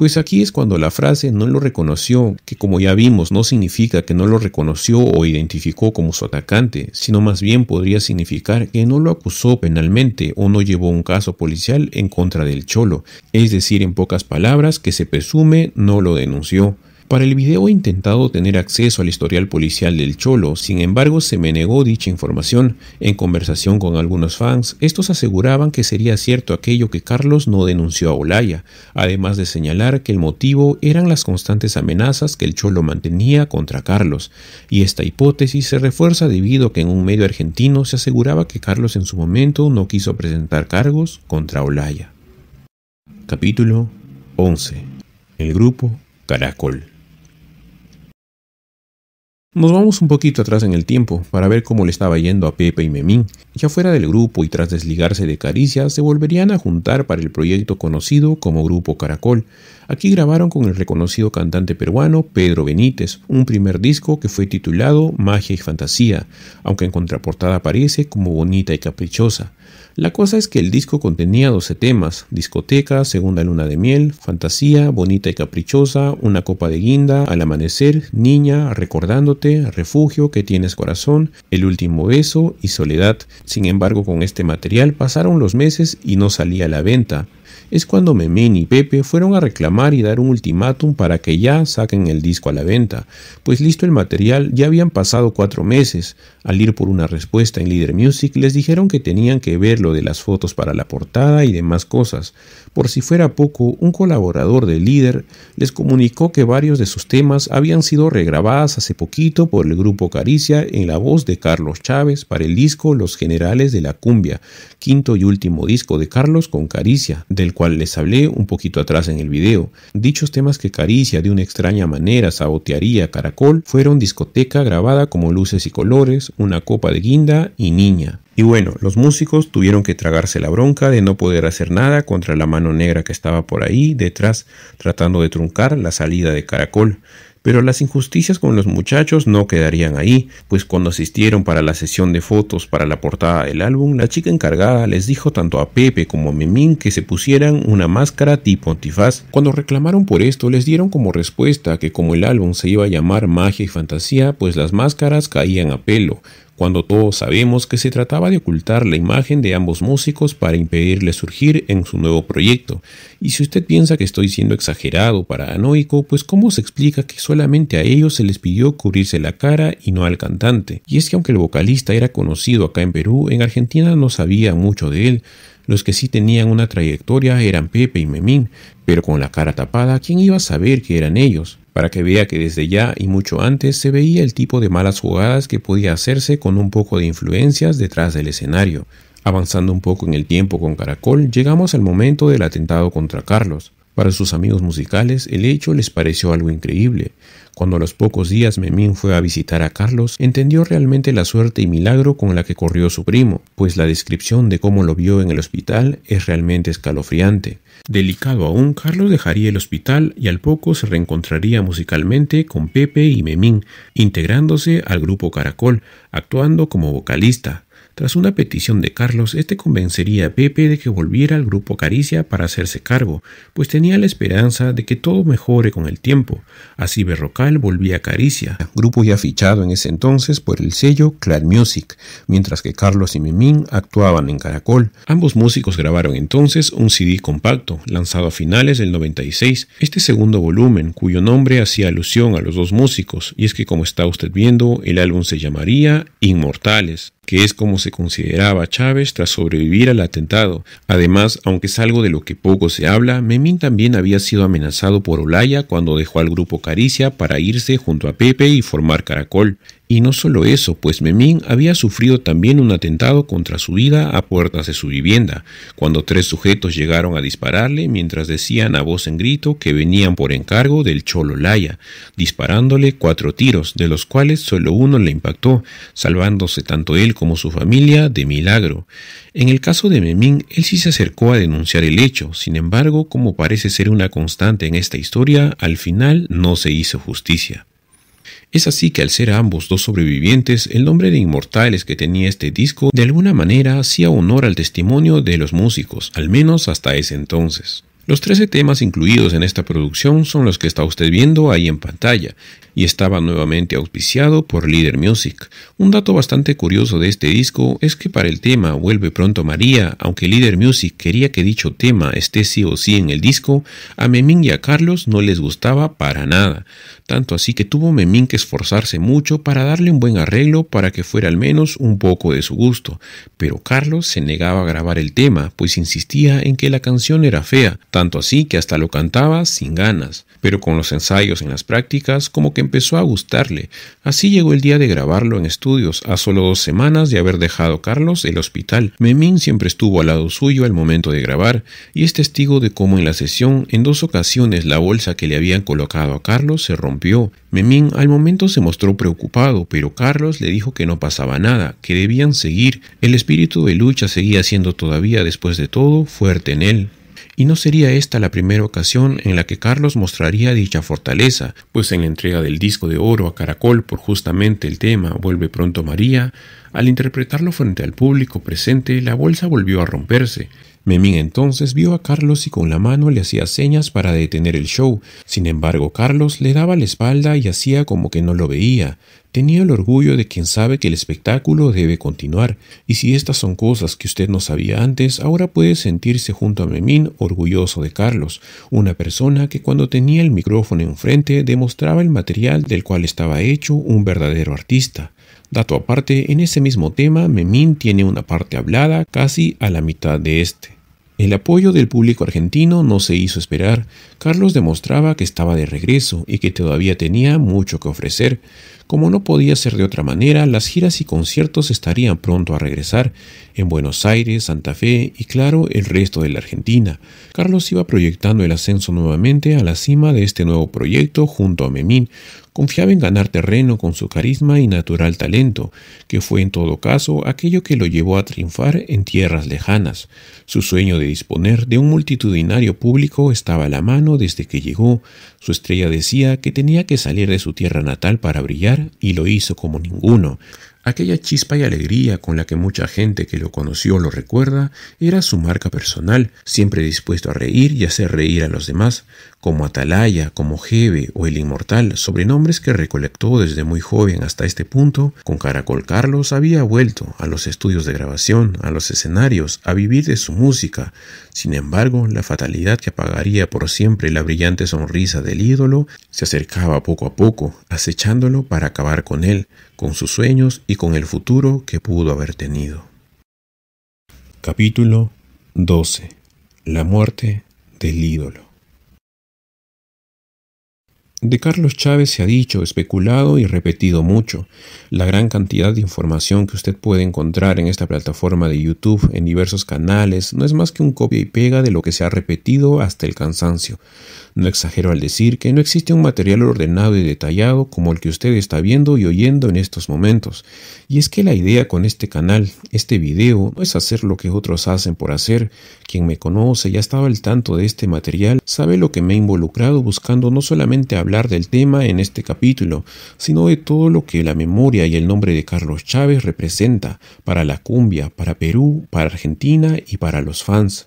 Pues aquí es cuando la frase no lo reconoció, que como ya vimos no significa que no lo reconoció o identificó como su atacante, sino más bien podría significar que no lo acusó penalmente o no llevó un caso policial en contra del cholo, es decir, en pocas palabras, que se presume no lo denunció. Para el video he intentado tener acceso al historial policial del Cholo, sin embargo se me negó dicha información. En conversación con algunos fans, estos aseguraban que sería cierto aquello que Carlos no denunció a Olaya, además de señalar que el motivo eran las constantes amenazas que el Cholo mantenía contra Carlos, y esta hipótesis se refuerza debido a que en un medio argentino se aseguraba que Carlos en su momento no quiso presentar cargos contra Olaya. Capítulo 11. El grupo Caracol. Nos vamos un poquito atrás en el tiempo para ver cómo le estaba yendo a Pepe y Memín. Ya fuera del grupo y tras desligarse de Caricia, se volverían a juntar para el proyecto conocido como Grupo Caracol. Aquí grabaron con el reconocido cantante peruano Pedro Benítez, un primer disco que fue titulado Magia y Fantasía, aunque en contraportada aparece como Bonita y Caprichosa. La cosa es que el disco contenía 12 temas, discoteca, segunda luna de miel, fantasía, bonita y caprichosa, una copa de guinda, al amanecer, niña, recordándote, refugio, que tienes corazón, el último beso y soledad. Sin embargo, con este material pasaron los meses y no salía a la venta es cuando Memín y Pepe fueron a reclamar y dar un ultimátum para que ya saquen el disco a la venta, pues listo el material ya habían pasado cuatro meses. Al ir por una respuesta en líder Music les dijeron que tenían que ver lo de las fotos para la portada y demás cosas. Por si fuera poco, un colaborador de Líder les comunicó que varios de sus temas habían sido regrabadas hace poquito por el grupo Caricia en la voz de Carlos Chávez para el disco Los Generales de la Cumbia, quinto y último disco de Carlos con Caricia, del cual les hablé un poquito atrás en el video. Dichos temas que Caricia de una extraña manera sabotearía Caracol fueron discoteca grabada como luces y colores, una copa de guinda y niña. Y bueno, los músicos tuvieron que tragarse la bronca de no poder hacer nada contra la mano negra que estaba por ahí detrás tratando de truncar la salida de Caracol. Pero las injusticias con los muchachos no quedarían ahí, pues cuando asistieron para la sesión de fotos para la portada del álbum, la chica encargada les dijo tanto a Pepe como a Memín que se pusieran una máscara tipo antifaz. Cuando reclamaron por esto, les dieron como respuesta que como el álbum se iba a llamar Magia y Fantasía, pues las máscaras caían a pelo, cuando todos sabemos que se trataba de ocultar la imagen de ambos músicos para impedirle surgir en su nuevo proyecto. Y si usted piensa que estoy siendo exagerado, paranoico, pues cómo se explica que solamente a ellos se les pidió cubrirse la cara y no al cantante. Y es que aunque el vocalista era conocido acá en Perú, en Argentina no sabía mucho de él. Los que sí tenían una trayectoria eran Pepe y Memín, pero con la cara tapada, ¿quién iba a saber que eran ellos? para que vea que desde ya y mucho antes se veía el tipo de malas jugadas que podía hacerse con un poco de influencias detrás del escenario. Avanzando un poco en el tiempo con Caracol, llegamos al momento del atentado contra Carlos. Para sus amigos musicales, el hecho les pareció algo increíble. Cuando a los pocos días Memín fue a visitar a Carlos, entendió realmente la suerte y milagro con la que corrió su primo, pues la descripción de cómo lo vio en el hospital es realmente escalofriante. Delicado aún, Carlos dejaría el hospital y al poco se reencontraría musicalmente con Pepe y Memín, integrándose al grupo Caracol, actuando como vocalista. Tras una petición de Carlos, este convencería a Pepe de que volviera al grupo Caricia para hacerse cargo, pues tenía la esperanza de que todo mejore con el tiempo. Así Berrocal volvía a Caricia, grupo ya fichado en ese entonces por el sello Clan Music, mientras que Carlos y Memín actuaban en Caracol. Ambos músicos grabaron entonces un CD compacto, lanzado a finales del 96. Este segundo volumen, cuyo nombre hacía alusión a los dos músicos, y es que como está usted viendo, el álbum se llamaría Inmortales que es como se consideraba Chávez tras sobrevivir al atentado. Además, aunque es algo de lo que poco se habla, Memín también había sido amenazado por Olaya cuando dejó al grupo Caricia para irse junto a Pepe y formar Caracol. Y no solo eso, pues Memín había sufrido también un atentado contra su vida a puertas de su vivienda, cuando tres sujetos llegaron a dispararle mientras decían a voz en grito que venían por encargo del Cholo Laya, disparándole cuatro tiros, de los cuales solo uno le impactó, salvándose tanto él como su familia de milagro. En el caso de Memín, él sí se acercó a denunciar el hecho, sin embargo, como parece ser una constante en esta historia, al final no se hizo justicia. Es así que al ser ambos dos sobrevivientes, el nombre de inmortales que tenía este disco de alguna manera hacía honor al testimonio de los músicos, al menos hasta ese entonces. Los 13 temas incluidos en esta producción son los que está usted viendo ahí en pantalla, y estaba nuevamente auspiciado por Leader Music. Un dato bastante curioso de este disco es que para el tema Vuelve pronto María, aunque Leader Music quería que dicho tema esté sí o sí en el disco, a Memín y a Carlos no les gustaba para nada, tanto así que tuvo Memín que esforzarse mucho para darle un buen arreglo para que fuera al menos un poco de su gusto, pero Carlos se negaba a grabar el tema, pues insistía en que la canción era fea, tanto así que hasta lo cantaba sin ganas pero con los ensayos en las prácticas como que empezó a gustarle. Así llegó el día de grabarlo en estudios, a solo dos semanas de haber dejado Carlos el hospital. Memín siempre estuvo al lado suyo al momento de grabar y es testigo de cómo en la sesión en dos ocasiones la bolsa que le habían colocado a Carlos se rompió. Memín al momento se mostró preocupado, pero Carlos le dijo que no pasaba nada, que debían seguir. El espíritu de lucha seguía siendo todavía después de todo fuerte en él y no sería esta la primera ocasión en la que Carlos mostraría dicha fortaleza, pues en la entrega del disco de oro a Caracol por justamente el tema Vuelve pronto María, al interpretarlo frente al público presente, la bolsa volvió a romperse, Memín entonces vio a Carlos y con la mano le hacía señas para detener el show. Sin embargo, Carlos le daba la espalda y hacía como que no lo veía. Tenía el orgullo de quien sabe que el espectáculo debe continuar, y si estas son cosas que usted no sabía antes, ahora puede sentirse junto a Memín orgulloso de Carlos, una persona que cuando tenía el micrófono enfrente demostraba el material del cual estaba hecho un verdadero artista. Dato aparte, en ese mismo tema, Memín tiene una parte hablada casi a la mitad de este. El apoyo del público argentino no se hizo esperar. Carlos demostraba que estaba de regreso y que todavía tenía mucho que ofrecer. Como no podía ser de otra manera, las giras y conciertos estarían pronto a regresar en Buenos Aires, Santa Fe y claro, el resto de la Argentina. Carlos iba proyectando el ascenso nuevamente a la cima de este nuevo proyecto junto a Memín. Confiaba en ganar terreno con su carisma y natural talento, que fue en todo caso aquello que lo llevó a triunfar en tierras lejanas. Su sueño de disponer de un multitudinario público estaba a la mano desde que llegó. Su estrella decía que tenía que salir de su tierra natal para brillar y lo hizo como ninguno. Aquella chispa y alegría con la que mucha gente que lo conoció lo recuerda era su marca personal, siempre dispuesto a reír y hacer reír a los demás, como Atalaya, como Hebe o el Inmortal, sobrenombres que recolectó desde muy joven hasta este punto, con Caracol Carlos había vuelto a los estudios de grabación, a los escenarios, a vivir de su música. Sin embargo, la fatalidad que apagaría por siempre la brillante sonrisa del ídolo se acercaba poco a poco, acechándolo para acabar con él, con sus sueños y con el futuro que pudo haber tenido. Capítulo 12. La muerte del ídolo. De Carlos Chávez se ha dicho, especulado y repetido mucho. La gran cantidad de información que usted puede encontrar en esta plataforma de YouTube, en diversos canales, no es más que un copia y pega de lo que se ha repetido hasta el cansancio. No exagero al decir que no existe un material ordenado y detallado como el que usted está viendo y oyendo en estos momentos. Y es que la idea con este canal, este video, no es hacer lo que otros hacen por hacer. Quien me conoce ya estaba al tanto de este material, sabe lo que me he involucrado buscando no solamente hablar del tema en este capítulo, sino de todo lo que la memoria y el nombre de Carlos Chávez representa para la cumbia, para Perú, para Argentina y para los fans.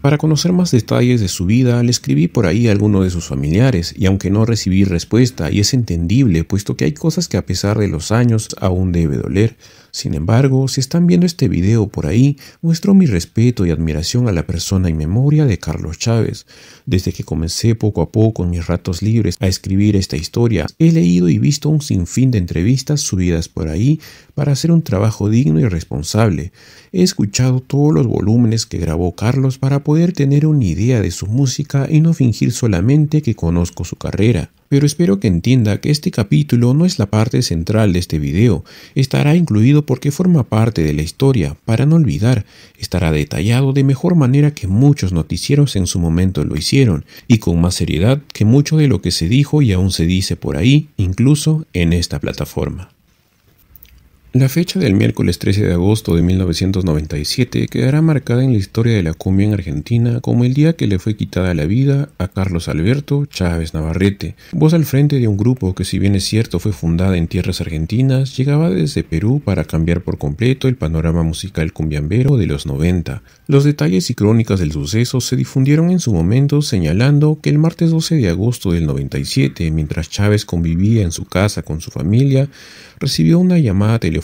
Para conocer más detalles de su vida, le escribí por ahí a alguno de sus familiares, y aunque no recibí respuesta, y es entendible, puesto que hay cosas que a pesar de los años aún debe doler, sin embargo, si están viendo este video por ahí, muestro mi respeto y admiración a la persona y memoria de Carlos Chávez. Desde que comencé poco a poco en mis ratos libres a escribir esta historia, he leído y visto un sinfín de entrevistas subidas por ahí para hacer un trabajo digno y responsable. He escuchado todos los volúmenes que grabó Carlos para poder tener una idea de su música y no fingir solamente que conozco su carrera pero espero que entienda que este capítulo no es la parte central de este video, estará incluido porque forma parte de la historia, para no olvidar, estará detallado de mejor manera que muchos noticieros en su momento lo hicieron, y con más seriedad que mucho de lo que se dijo y aún se dice por ahí, incluso en esta plataforma. La fecha del miércoles 13 de agosto de 1997 quedará marcada en la historia de la cumbia en Argentina como el día que le fue quitada la vida a Carlos Alberto Chávez Navarrete, voz al frente de un grupo que si bien es cierto fue fundada en tierras argentinas, llegaba desde Perú para cambiar por completo el panorama musical cumbiambero de los 90. Los detalles y crónicas del suceso se difundieron en su momento señalando que el martes 12 de agosto del 97, mientras Chávez convivía en su casa con su familia, recibió una llamada telefónica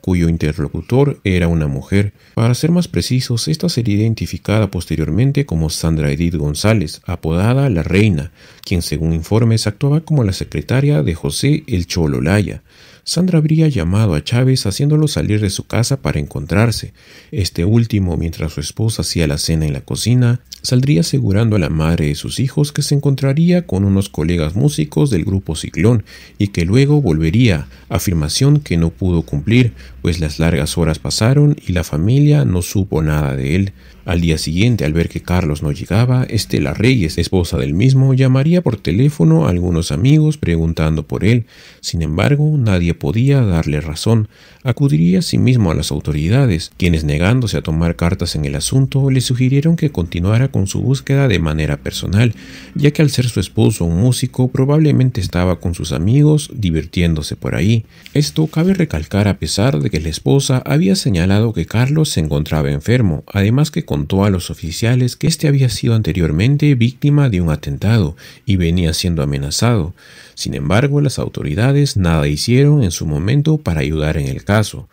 cuyo interlocutor era una mujer. Para ser más precisos, esta sería identificada posteriormente como Sandra Edith González, apodada La Reina, quien según informes actuaba como la secretaria de José El Chololaya. Sandra habría llamado a Chávez haciéndolo salir de su casa para encontrarse. Este último, mientras su esposa hacía la cena en la cocina, saldría asegurando a la madre de sus hijos que se encontraría con unos colegas músicos del grupo Ciclón y que luego volvería, afirmación que no pudo cumplir pues las largas horas pasaron y la familia no supo nada de él. Al día siguiente, al ver que Carlos no llegaba, Estela Reyes, esposa del mismo, llamaría por teléfono a algunos amigos preguntando por él. Sin embargo, nadie podía darle razón. Acudiría a sí a las autoridades, quienes negándose a tomar cartas en el asunto, le sugirieron que continuara con su búsqueda de manera personal, ya que al ser su esposo un músico, probablemente estaba con sus amigos divirtiéndose por ahí. Esto cabe recalcar a pesar de que la esposa había señalado que Carlos se encontraba enfermo, además que contó a los oficiales que éste había sido anteriormente víctima de un atentado y venía siendo amenazado. Sin embargo, las autoridades nada hicieron en su momento para ayudar en el caso.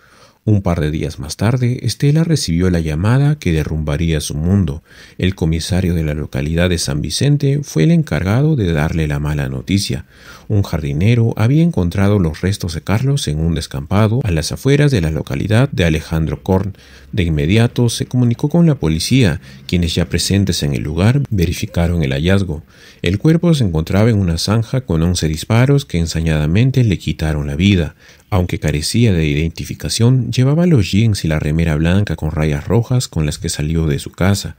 Un par de días más tarde, Estela recibió la llamada que derrumbaría su mundo. El comisario de la localidad de San Vicente fue el encargado de darle la mala noticia. Un jardinero había encontrado los restos de Carlos en un descampado a las afueras de la localidad de Alejandro Korn. De inmediato se comunicó con la policía, quienes ya presentes en el lugar verificaron el hallazgo. El cuerpo se encontraba en una zanja con 11 disparos que ensañadamente le quitaron la vida. Aunque carecía de identificación, llevaba los jeans y la remera blanca con rayas rojas con las que salió de su casa.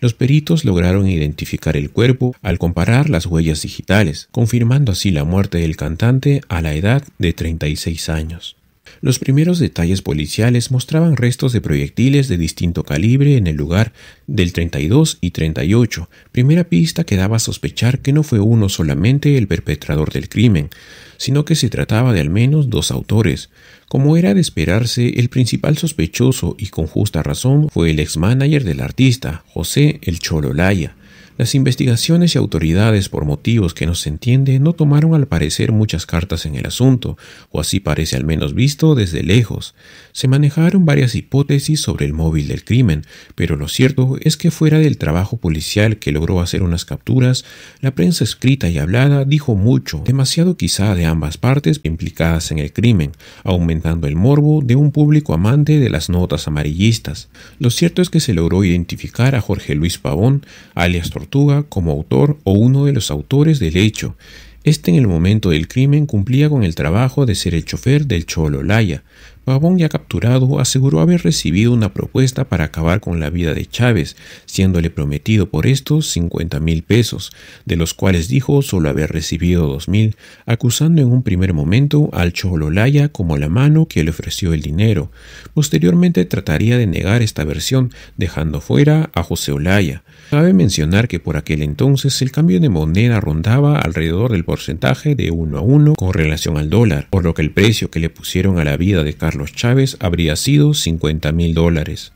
Los peritos lograron identificar el cuerpo al comparar las huellas digitales, confirmando así la muerte del cantante a la edad de 36 años. Los primeros detalles policiales mostraban restos de proyectiles de distinto calibre en el lugar del 32 y 38, primera pista que daba a sospechar que no fue uno solamente el perpetrador del crimen, sino que se trataba de al menos dos autores. Como era de esperarse, el principal sospechoso, y con justa razón, fue el ex-manager del artista, José El Cholo Laya. Las investigaciones y autoridades, por motivos que no se entiende, no tomaron al parecer muchas cartas en el asunto, o así parece al menos visto desde lejos. Se manejaron varias hipótesis sobre el móvil del crimen, pero lo cierto es que fuera del trabajo policial que logró hacer unas capturas, la prensa escrita y hablada dijo mucho, demasiado quizá de ambas partes implicadas en el crimen, aumentando el morbo de un público amante de las notas amarillistas. Lo cierto es que se logró identificar a Jorge Luis Pavón, alias Tortuga, como autor o uno de los autores del hecho. Este en el momento del crimen cumplía con el trabajo de ser el chofer del Cholo Laya, Pavón, ya capturado, aseguró haber recibido una propuesta para acabar con la vida de Chávez, siéndole prometido por estos 50 mil pesos, de los cuales dijo solo haber recibido 2 mil, acusando en un primer momento al Chololaya como la mano que le ofreció el dinero. Posteriormente trataría de negar esta versión, dejando fuera a José Olaya. Cabe mencionar que por aquel entonces el cambio de moneda rondaba alrededor del porcentaje de 1 a 1 con relación al dólar, por lo que el precio que le pusieron a la vida de Carlos Chávez habría sido 50 mil dólares.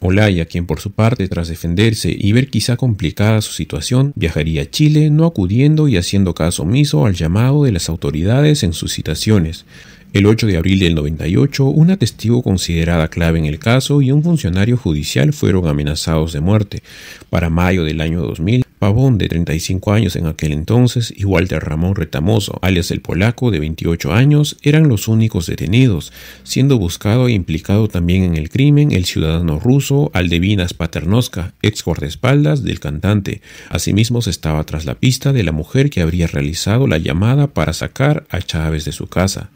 Olaya, quien por su parte, tras defenderse y ver quizá complicada su situación, viajaría a Chile no acudiendo y haciendo caso omiso al llamado de las autoridades en sus citaciones. El 8 de abril del 98, una testigo considerada clave en el caso y un funcionario judicial fueron amenazados de muerte. Para mayo del año 2000, Pavón, de 35 años en aquel entonces, y Walter Ramón Retamoso, alias el polaco, de 28 años, eran los únicos detenidos, siendo buscado e implicado también en el crimen el ciudadano ruso Aldevinas Paternoska, ex guardaespaldas del cantante. Asimismo, se estaba tras la pista de la mujer que habría realizado la llamada para sacar a Chávez de su casa.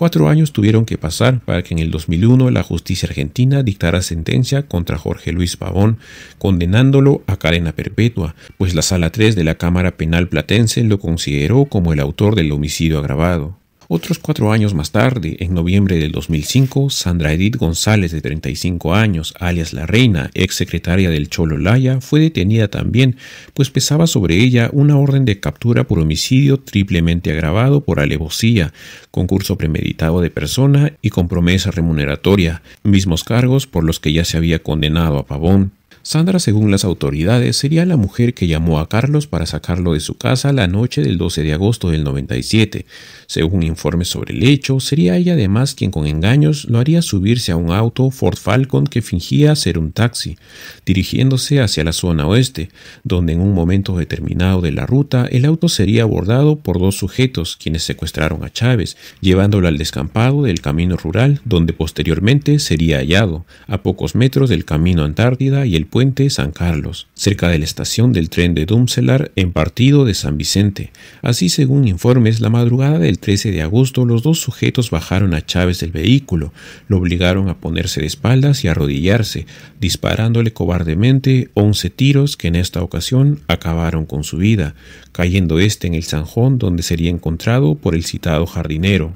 Cuatro años tuvieron que pasar para que en el 2001 la justicia argentina dictara sentencia contra Jorge Luis Pavón, condenándolo a cadena perpetua, pues la Sala 3 de la Cámara Penal Platense lo consideró como el autor del homicidio agravado. Otros cuatro años más tarde, en noviembre del 2005, Sandra Edith González, de 35 años, alias La Reina, ex secretaria del Cholo Laya, fue detenida también, pues pesaba sobre ella una orden de captura por homicidio triplemente agravado por alevosía, concurso premeditado de persona y con promesa remuneratoria, mismos cargos por los que ya se había condenado a Pavón. Sandra, según las autoridades, sería la mujer que llamó a Carlos para sacarlo de su casa la noche del 12 de agosto del 97. Según informes sobre el hecho, sería ella además quien con engaños lo haría subirse a un auto Ford Falcon que fingía ser un taxi, dirigiéndose hacia la zona oeste, donde en un momento determinado de la ruta el auto sería abordado por dos sujetos quienes secuestraron a Chávez, llevándolo al descampado del camino rural, donde posteriormente sería hallado, a pocos metros del camino Antártida y el puente San Carlos, cerca de la estación del tren de Dumselar en partido de San Vicente. Así, según informes, la madrugada del 13 de agosto los dos sujetos bajaron a Chávez del vehículo, lo obligaron a ponerse de espaldas y arrodillarse, disparándole cobardemente 11 tiros que en esta ocasión acabaron con su vida, cayendo éste en el zanjón donde sería encontrado por el citado jardinero.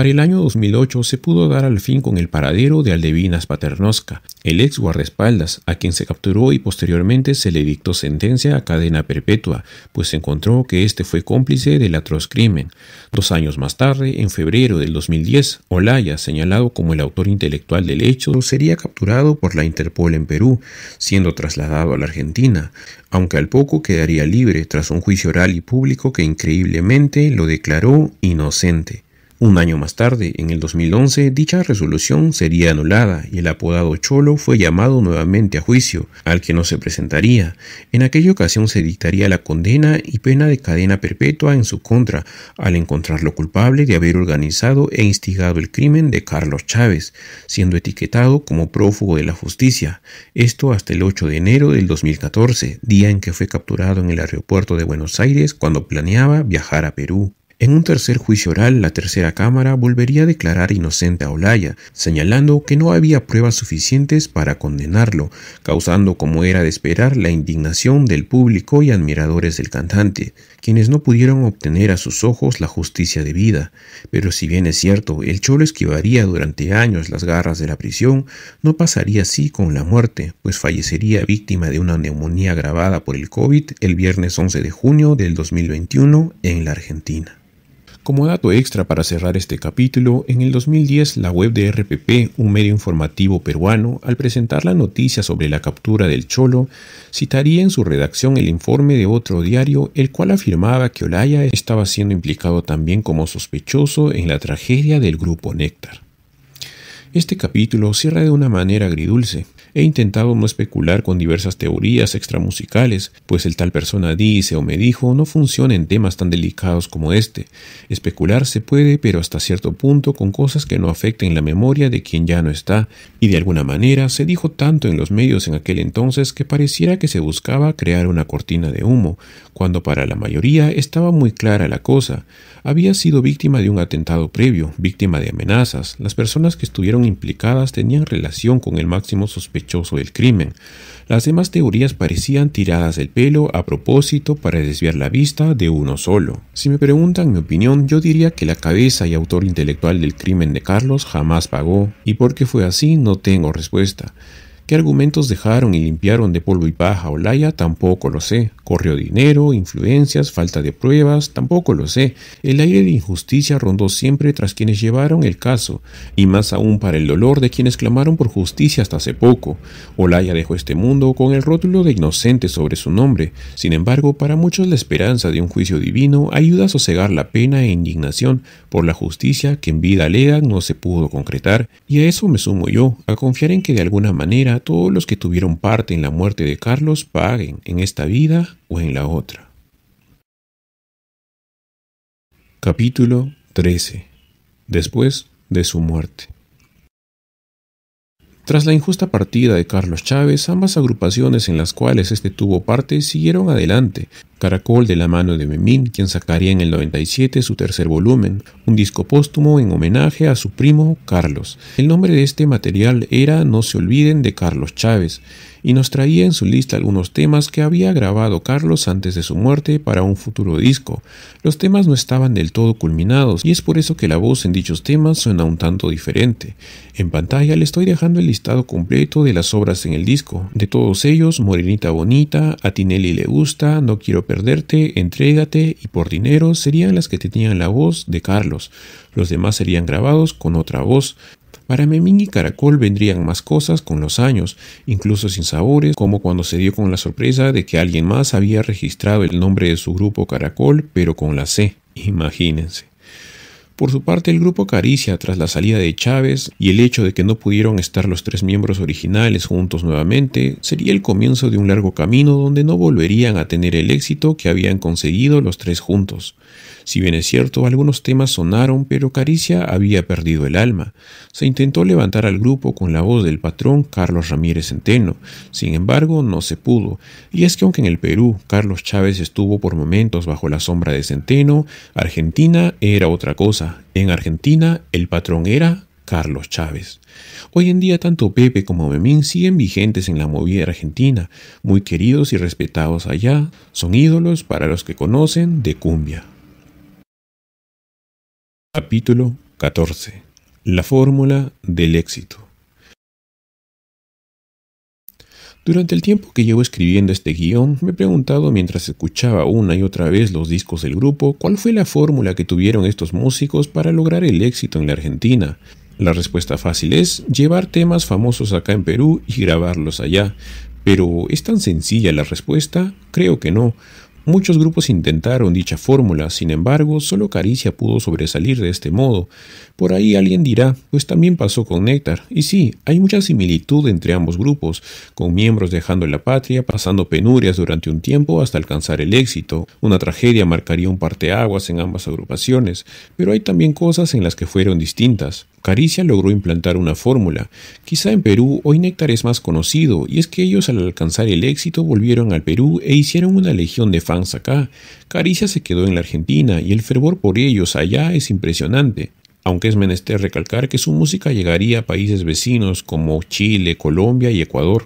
Para el año 2008 se pudo dar al fin con el paradero de Aldevinas Paternosca, el ex guardaespaldas, a quien se capturó y posteriormente se le dictó sentencia a cadena perpetua, pues se encontró que este fue cómplice del atroz crimen. Dos años más tarde, en febrero del 2010, Olaya, señalado como el autor intelectual del hecho, sería capturado por la Interpol en Perú, siendo trasladado a la Argentina, aunque al poco quedaría libre tras un juicio oral y público que increíblemente lo declaró inocente. Un año más tarde, en el 2011, dicha resolución sería anulada y el apodado Cholo fue llamado nuevamente a juicio, al que no se presentaría. En aquella ocasión se dictaría la condena y pena de cadena perpetua en su contra, al encontrarlo culpable de haber organizado e instigado el crimen de Carlos Chávez, siendo etiquetado como prófugo de la justicia. Esto hasta el 8 de enero del 2014, día en que fue capturado en el aeropuerto de Buenos Aires cuando planeaba viajar a Perú. En un tercer juicio oral, la tercera Cámara volvería a declarar inocente a Olaya, señalando que no había pruebas suficientes para condenarlo, causando, como era de esperar, la indignación del público y admiradores del cantante, quienes no pudieron obtener a sus ojos la justicia debida. Pero si bien es cierto, el cholo esquivaría durante años las garras de la prisión, no pasaría así con la muerte, pues fallecería víctima de una neumonía agravada por el COVID el viernes 11 de junio del 2021 en la Argentina. Como dato extra para cerrar este capítulo, en el 2010 la web de RPP, un medio informativo peruano, al presentar la noticia sobre la captura del Cholo, citaría en su redacción el informe de otro diario, el cual afirmaba que Olaya estaba siendo implicado también como sospechoso en la tragedia del grupo Néctar. Este capítulo cierra de una manera agridulce, he intentado no especular con diversas teorías extramusicales, pues el tal persona dice o me dijo no funciona en temas tan delicados como este. Especular se puede, pero hasta cierto punto con cosas que no afecten la memoria de quien ya no está, y de alguna manera se dijo tanto en los medios en aquel entonces que pareciera que se buscaba crear una cortina de humo, cuando para la mayoría estaba muy clara la cosa. Había sido víctima de un atentado previo, víctima de amenazas, las personas que estuvieron implicadas tenían relación con el máximo sospechoso del crimen. Las demás teorías parecían tiradas del pelo a propósito para desviar la vista de uno solo. Si me preguntan mi opinión, yo diría que la cabeza y autor intelectual del crimen de Carlos jamás pagó, y porque fue así no tengo respuesta. ¿Qué argumentos dejaron y limpiaron de polvo y paja a Olaya? Tampoco lo sé. Corrió dinero, influencias, falta de pruebas, tampoco lo sé. El aire de injusticia rondó siempre tras quienes llevaron el caso, y más aún para el dolor de quienes clamaron por justicia hasta hace poco. Olaya dejó este mundo con el rótulo de inocente sobre su nombre. Sin embargo, para muchos la esperanza de un juicio divino ayuda a sosegar la pena e indignación por la justicia que en vida lea no se pudo concretar, y a eso me sumo yo, a confiar en que de alguna manera todos los que tuvieron parte en la muerte de Carlos paguen en esta vida o en la otra. Capítulo 13. Después de su muerte. Tras la injusta partida de Carlos Chávez, ambas agrupaciones en las cuales este tuvo parte siguieron adelante, Caracol de la mano de Memín, quien sacaría en el 97 su tercer volumen, un disco póstumo en homenaje a su primo Carlos. El nombre de este material era No se olviden de Carlos Chávez, y nos traía en su lista algunos temas que había grabado Carlos antes de su muerte para un futuro disco. Los temas no estaban del todo culminados y es por eso que la voz en dichos temas suena un tanto diferente. En pantalla le estoy dejando el listado completo de las obras en el disco. De todos ellos, Morenita Bonita, A Tinelli le gusta, No quiero perderte, entrégate y por dinero serían las que tenían la voz de Carlos. Los demás serían grabados con otra voz. Para Memín y Caracol vendrían más cosas con los años, incluso sin sabores, como cuando se dio con la sorpresa de que alguien más había registrado el nombre de su grupo Caracol, pero con la C. Imagínense. Por su parte, el grupo Caricia, tras la salida de Chávez y el hecho de que no pudieron estar los tres miembros originales juntos nuevamente, sería el comienzo de un largo camino donde no volverían a tener el éxito que habían conseguido los tres juntos. Si bien es cierto, algunos temas sonaron, pero Caricia había perdido el alma. Se intentó levantar al grupo con la voz del patrón Carlos Ramírez Centeno, sin embargo, no se pudo. Y es que aunque en el Perú Carlos Chávez estuvo por momentos bajo la sombra de Centeno, Argentina era otra cosa en Argentina el patrón era Carlos Chávez. Hoy en día tanto Pepe como Memín siguen vigentes en la movida argentina, muy queridos y respetados allá, son ídolos para los que conocen de cumbia. Capítulo 14. La fórmula del éxito. Durante el tiempo que llevo escribiendo este guión, me he preguntado mientras escuchaba una y otra vez los discos del grupo cuál fue la fórmula que tuvieron estos músicos para lograr el éxito en la Argentina. La respuesta fácil es llevar temas famosos acá en Perú y grabarlos allá. Pero ¿es tan sencilla la respuesta? Creo que no. Muchos grupos intentaron dicha fórmula, sin embargo, solo Caricia pudo sobresalir de este modo. Por ahí alguien dirá, pues también pasó con Néctar. Y sí, hay mucha similitud entre ambos grupos, con miembros dejando la patria, pasando penurias durante un tiempo hasta alcanzar el éxito. Una tragedia marcaría un parteaguas en ambas agrupaciones, pero hay también cosas en las que fueron distintas. Caricia logró implantar una fórmula. Quizá en Perú hoy Néctar es más conocido, y es que ellos al alcanzar el éxito volvieron al Perú e hicieron una legión de fans acá. Caricia se quedó en la Argentina y el fervor por ellos allá es impresionante. Aunque es menester recalcar que su música llegaría a países vecinos como Chile, Colombia y Ecuador.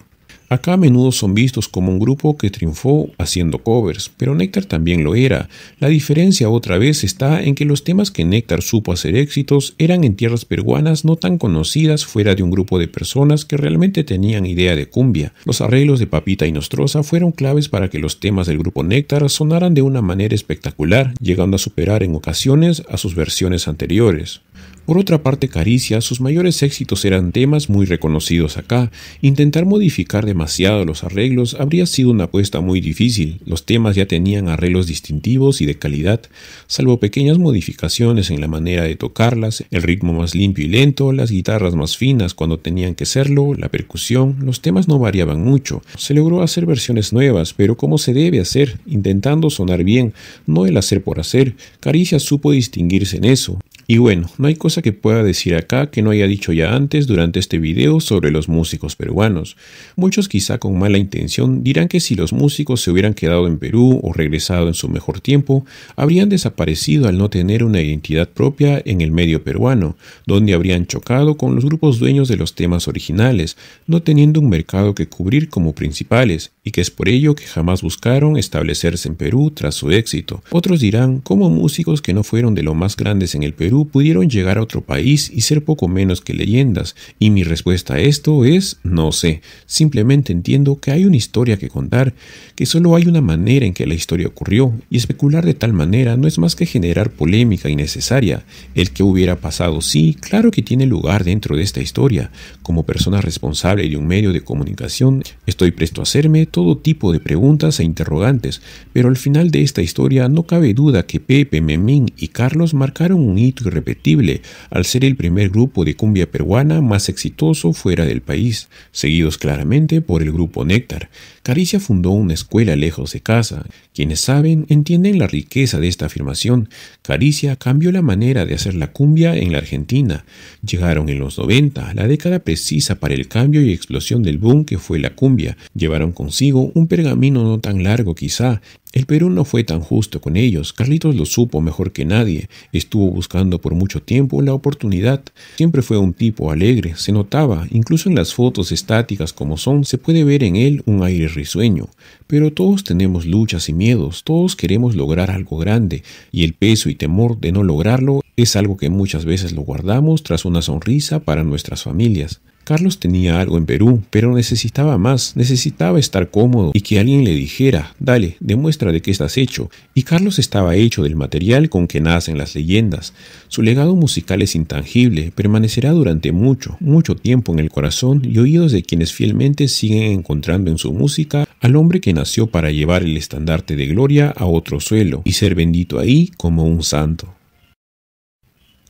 Acá a menudo son vistos como un grupo que triunfó haciendo covers, pero Nectar también lo era. La diferencia otra vez está en que los temas que Nectar supo hacer éxitos eran en tierras peruanas no tan conocidas fuera de un grupo de personas que realmente tenían idea de cumbia. Los arreglos de Papita y Nostrosa fueron claves para que los temas del grupo Néctar sonaran de una manera espectacular, llegando a superar en ocasiones a sus versiones anteriores. Por otra parte, Caricia, sus mayores éxitos eran temas muy reconocidos acá. Intentar modificar demasiado los arreglos habría sido una apuesta muy difícil. Los temas ya tenían arreglos distintivos y de calidad, salvo pequeñas modificaciones en la manera de tocarlas, el ritmo más limpio y lento, las guitarras más finas cuando tenían que serlo, la percusión, los temas no variaban mucho. Se logró hacer versiones nuevas, pero como se debe hacer, intentando sonar bien, no el hacer por hacer. Caricia supo distinguirse en eso. Y bueno, no hay cosa que pueda decir acá que no haya dicho ya antes durante este video sobre los músicos peruanos. Muchos quizá con mala intención dirán que si los músicos se hubieran quedado en Perú o regresado en su mejor tiempo, habrían desaparecido al no tener una identidad propia en el medio peruano, donde habrían chocado con los grupos dueños de los temas originales, no teniendo un mercado que cubrir como principales, y que es por ello que jamás buscaron establecerse en Perú tras su éxito. Otros dirán, como músicos que no fueron de los más grandes en el Perú, pudieron llegar a otro país y ser poco menos que leyendas, y mi respuesta a esto es no sé, simplemente entiendo que hay una historia que contar, que solo hay una manera en que la historia ocurrió, y especular de tal manera no es más que generar polémica innecesaria. El que hubiera pasado sí, claro que tiene lugar dentro de esta historia. Como persona responsable de un medio de comunicación, estoy presto a hacerme todo tipo de preguntas e interrogantes, pero al final de esta historia no cabe duda que Pepe, Memín y Carlos marcaron un hito irrepetible al ser el primer grupo de cumbia peruana más exitoso fuera del país, seguidos claramente por el grupo Néctar. Caricia fundó una escuela lejos de casa. Quienes saben entienden la riqueza de esta afirmación. Caricia cambió la manera de hacer la cumbia en la Argentina. Llegaron en los 90, la década precisa para el cambio y explosión del boom que fue la cumbia. Llevaron consigo un pergamino no tan largo quizá, el Perú no fue tan justo con ellos, Carlitos lo supo mejor que nadie, estuvo buscando por mucho tiempo la oportunidad, siempre fue un tipo alegre, se notaba, incluso en las fotos estáticas como son, se puede ver en él un aire risueño, pero todos tenemos luchas y miedos, todos queremos lograr algo grande, y el peso y temor de no lograrlo es algo que muchas veces lo guardamos tras una sonrisa para nuestras familias. Carlos tenía algo en Perú, pero necesitaba más, necesitaba estar cómodo y que alguien le dijera, dale, demuestra de qué estás hecho. Y Carlos estaba hecho del material con que nacen las leyendas. Su legado musical es intangible, permanecerá durante mucho, mucho tiempo en el corazón y oídos de quienes fielmente siguen encontrando en su música al hombre que nació para llevar el estandarte de gloria a otro suelo y ser bendito ahí como un santo.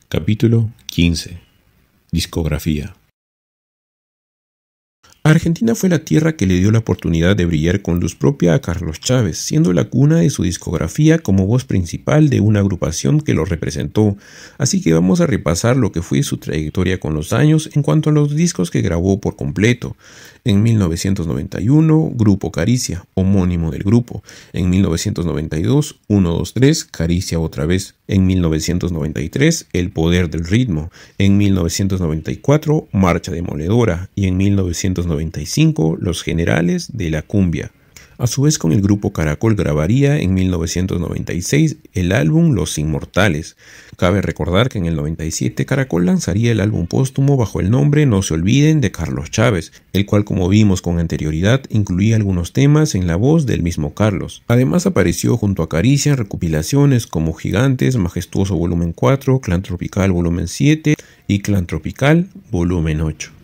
Capítulo 15. Discografía. Argentina fue la tierra que le dio la oportunidad de brillar con luz propia a Carlos Chávez, siendo la cuna de su discografía como voz principal de una agrupación que lo representó, así que vamos a repasar lo que fue su trayectoria con los años en cuanto a los discos que grabó por completo. En 1991, Grupo Caricia, homónimo del grupo. En 1992, 123, Caricia otra vez. En 1993, El Poder del Ritmo. En 1994, Marcha Demoledora. Y en 1995, los Generales de la Cumbia. A su vez con el grupo Caracol grabaría en 1996 el álbum Los Inmortales. Cabe recordar que en el 97 Caracol lanzaría el álbum póstumo bajo el nombre No se olviden de Carlos Chávez, el cual como vimos con anterioridad incluía algunos temas en la voz del mismo Carlos. Además apareció junto a Caricia en recopilaciones como Gigantes, Majestuoso volumen 4, Clan Tropical volumen 7 y Clan Tropical volumen 8.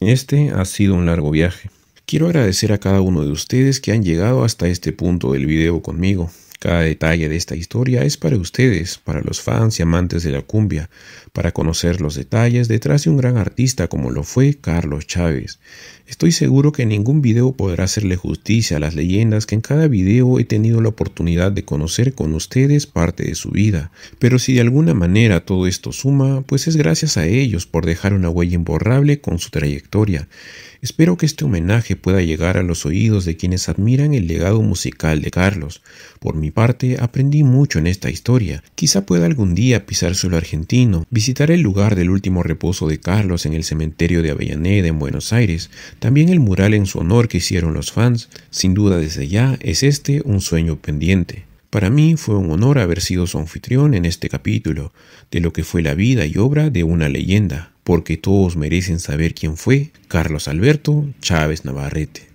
Este ha sido un largo viaje. Quiero agradecer a cada uno de ustedes que han llegado hasta este punto del video conmigo. Cada detalle de esta historia es para ustedes, para los fans y amantes de la cumbia, para conocer los detalles detrás de un gran artista como lo fue Carlos Chávez. Estoy seguro que ningún video podrá hacerle justicia a las leyendas que en cada video he tenido la oportunidad de conocer con ustedes parte de su vida, pero si de alguna manera todo esto suma, pues es gracias a ellos por dejar una huella imborrable con su trayectoria. Espero que este homenaje pueda llegar a los oídos de quienes admiran el legado musical de Carlos. Por mi parte, aprendí mucho en esta historia. Quizá pueda algún día pisar suelo argentino, visitar el lugar del último reposo de Carlos en el cementerio de Avellaneda en Buenos Aires, también el mural en su honor que hicieron los fans, sin duda desde ya es este un sueño pendiente. Para mí fue un honor haber sido su anfitrión en este capítulo de lo que fue la vida y obra de una leyenda, porque todos merecen saber quién fue Carlos Alberto Chávez Navarrete.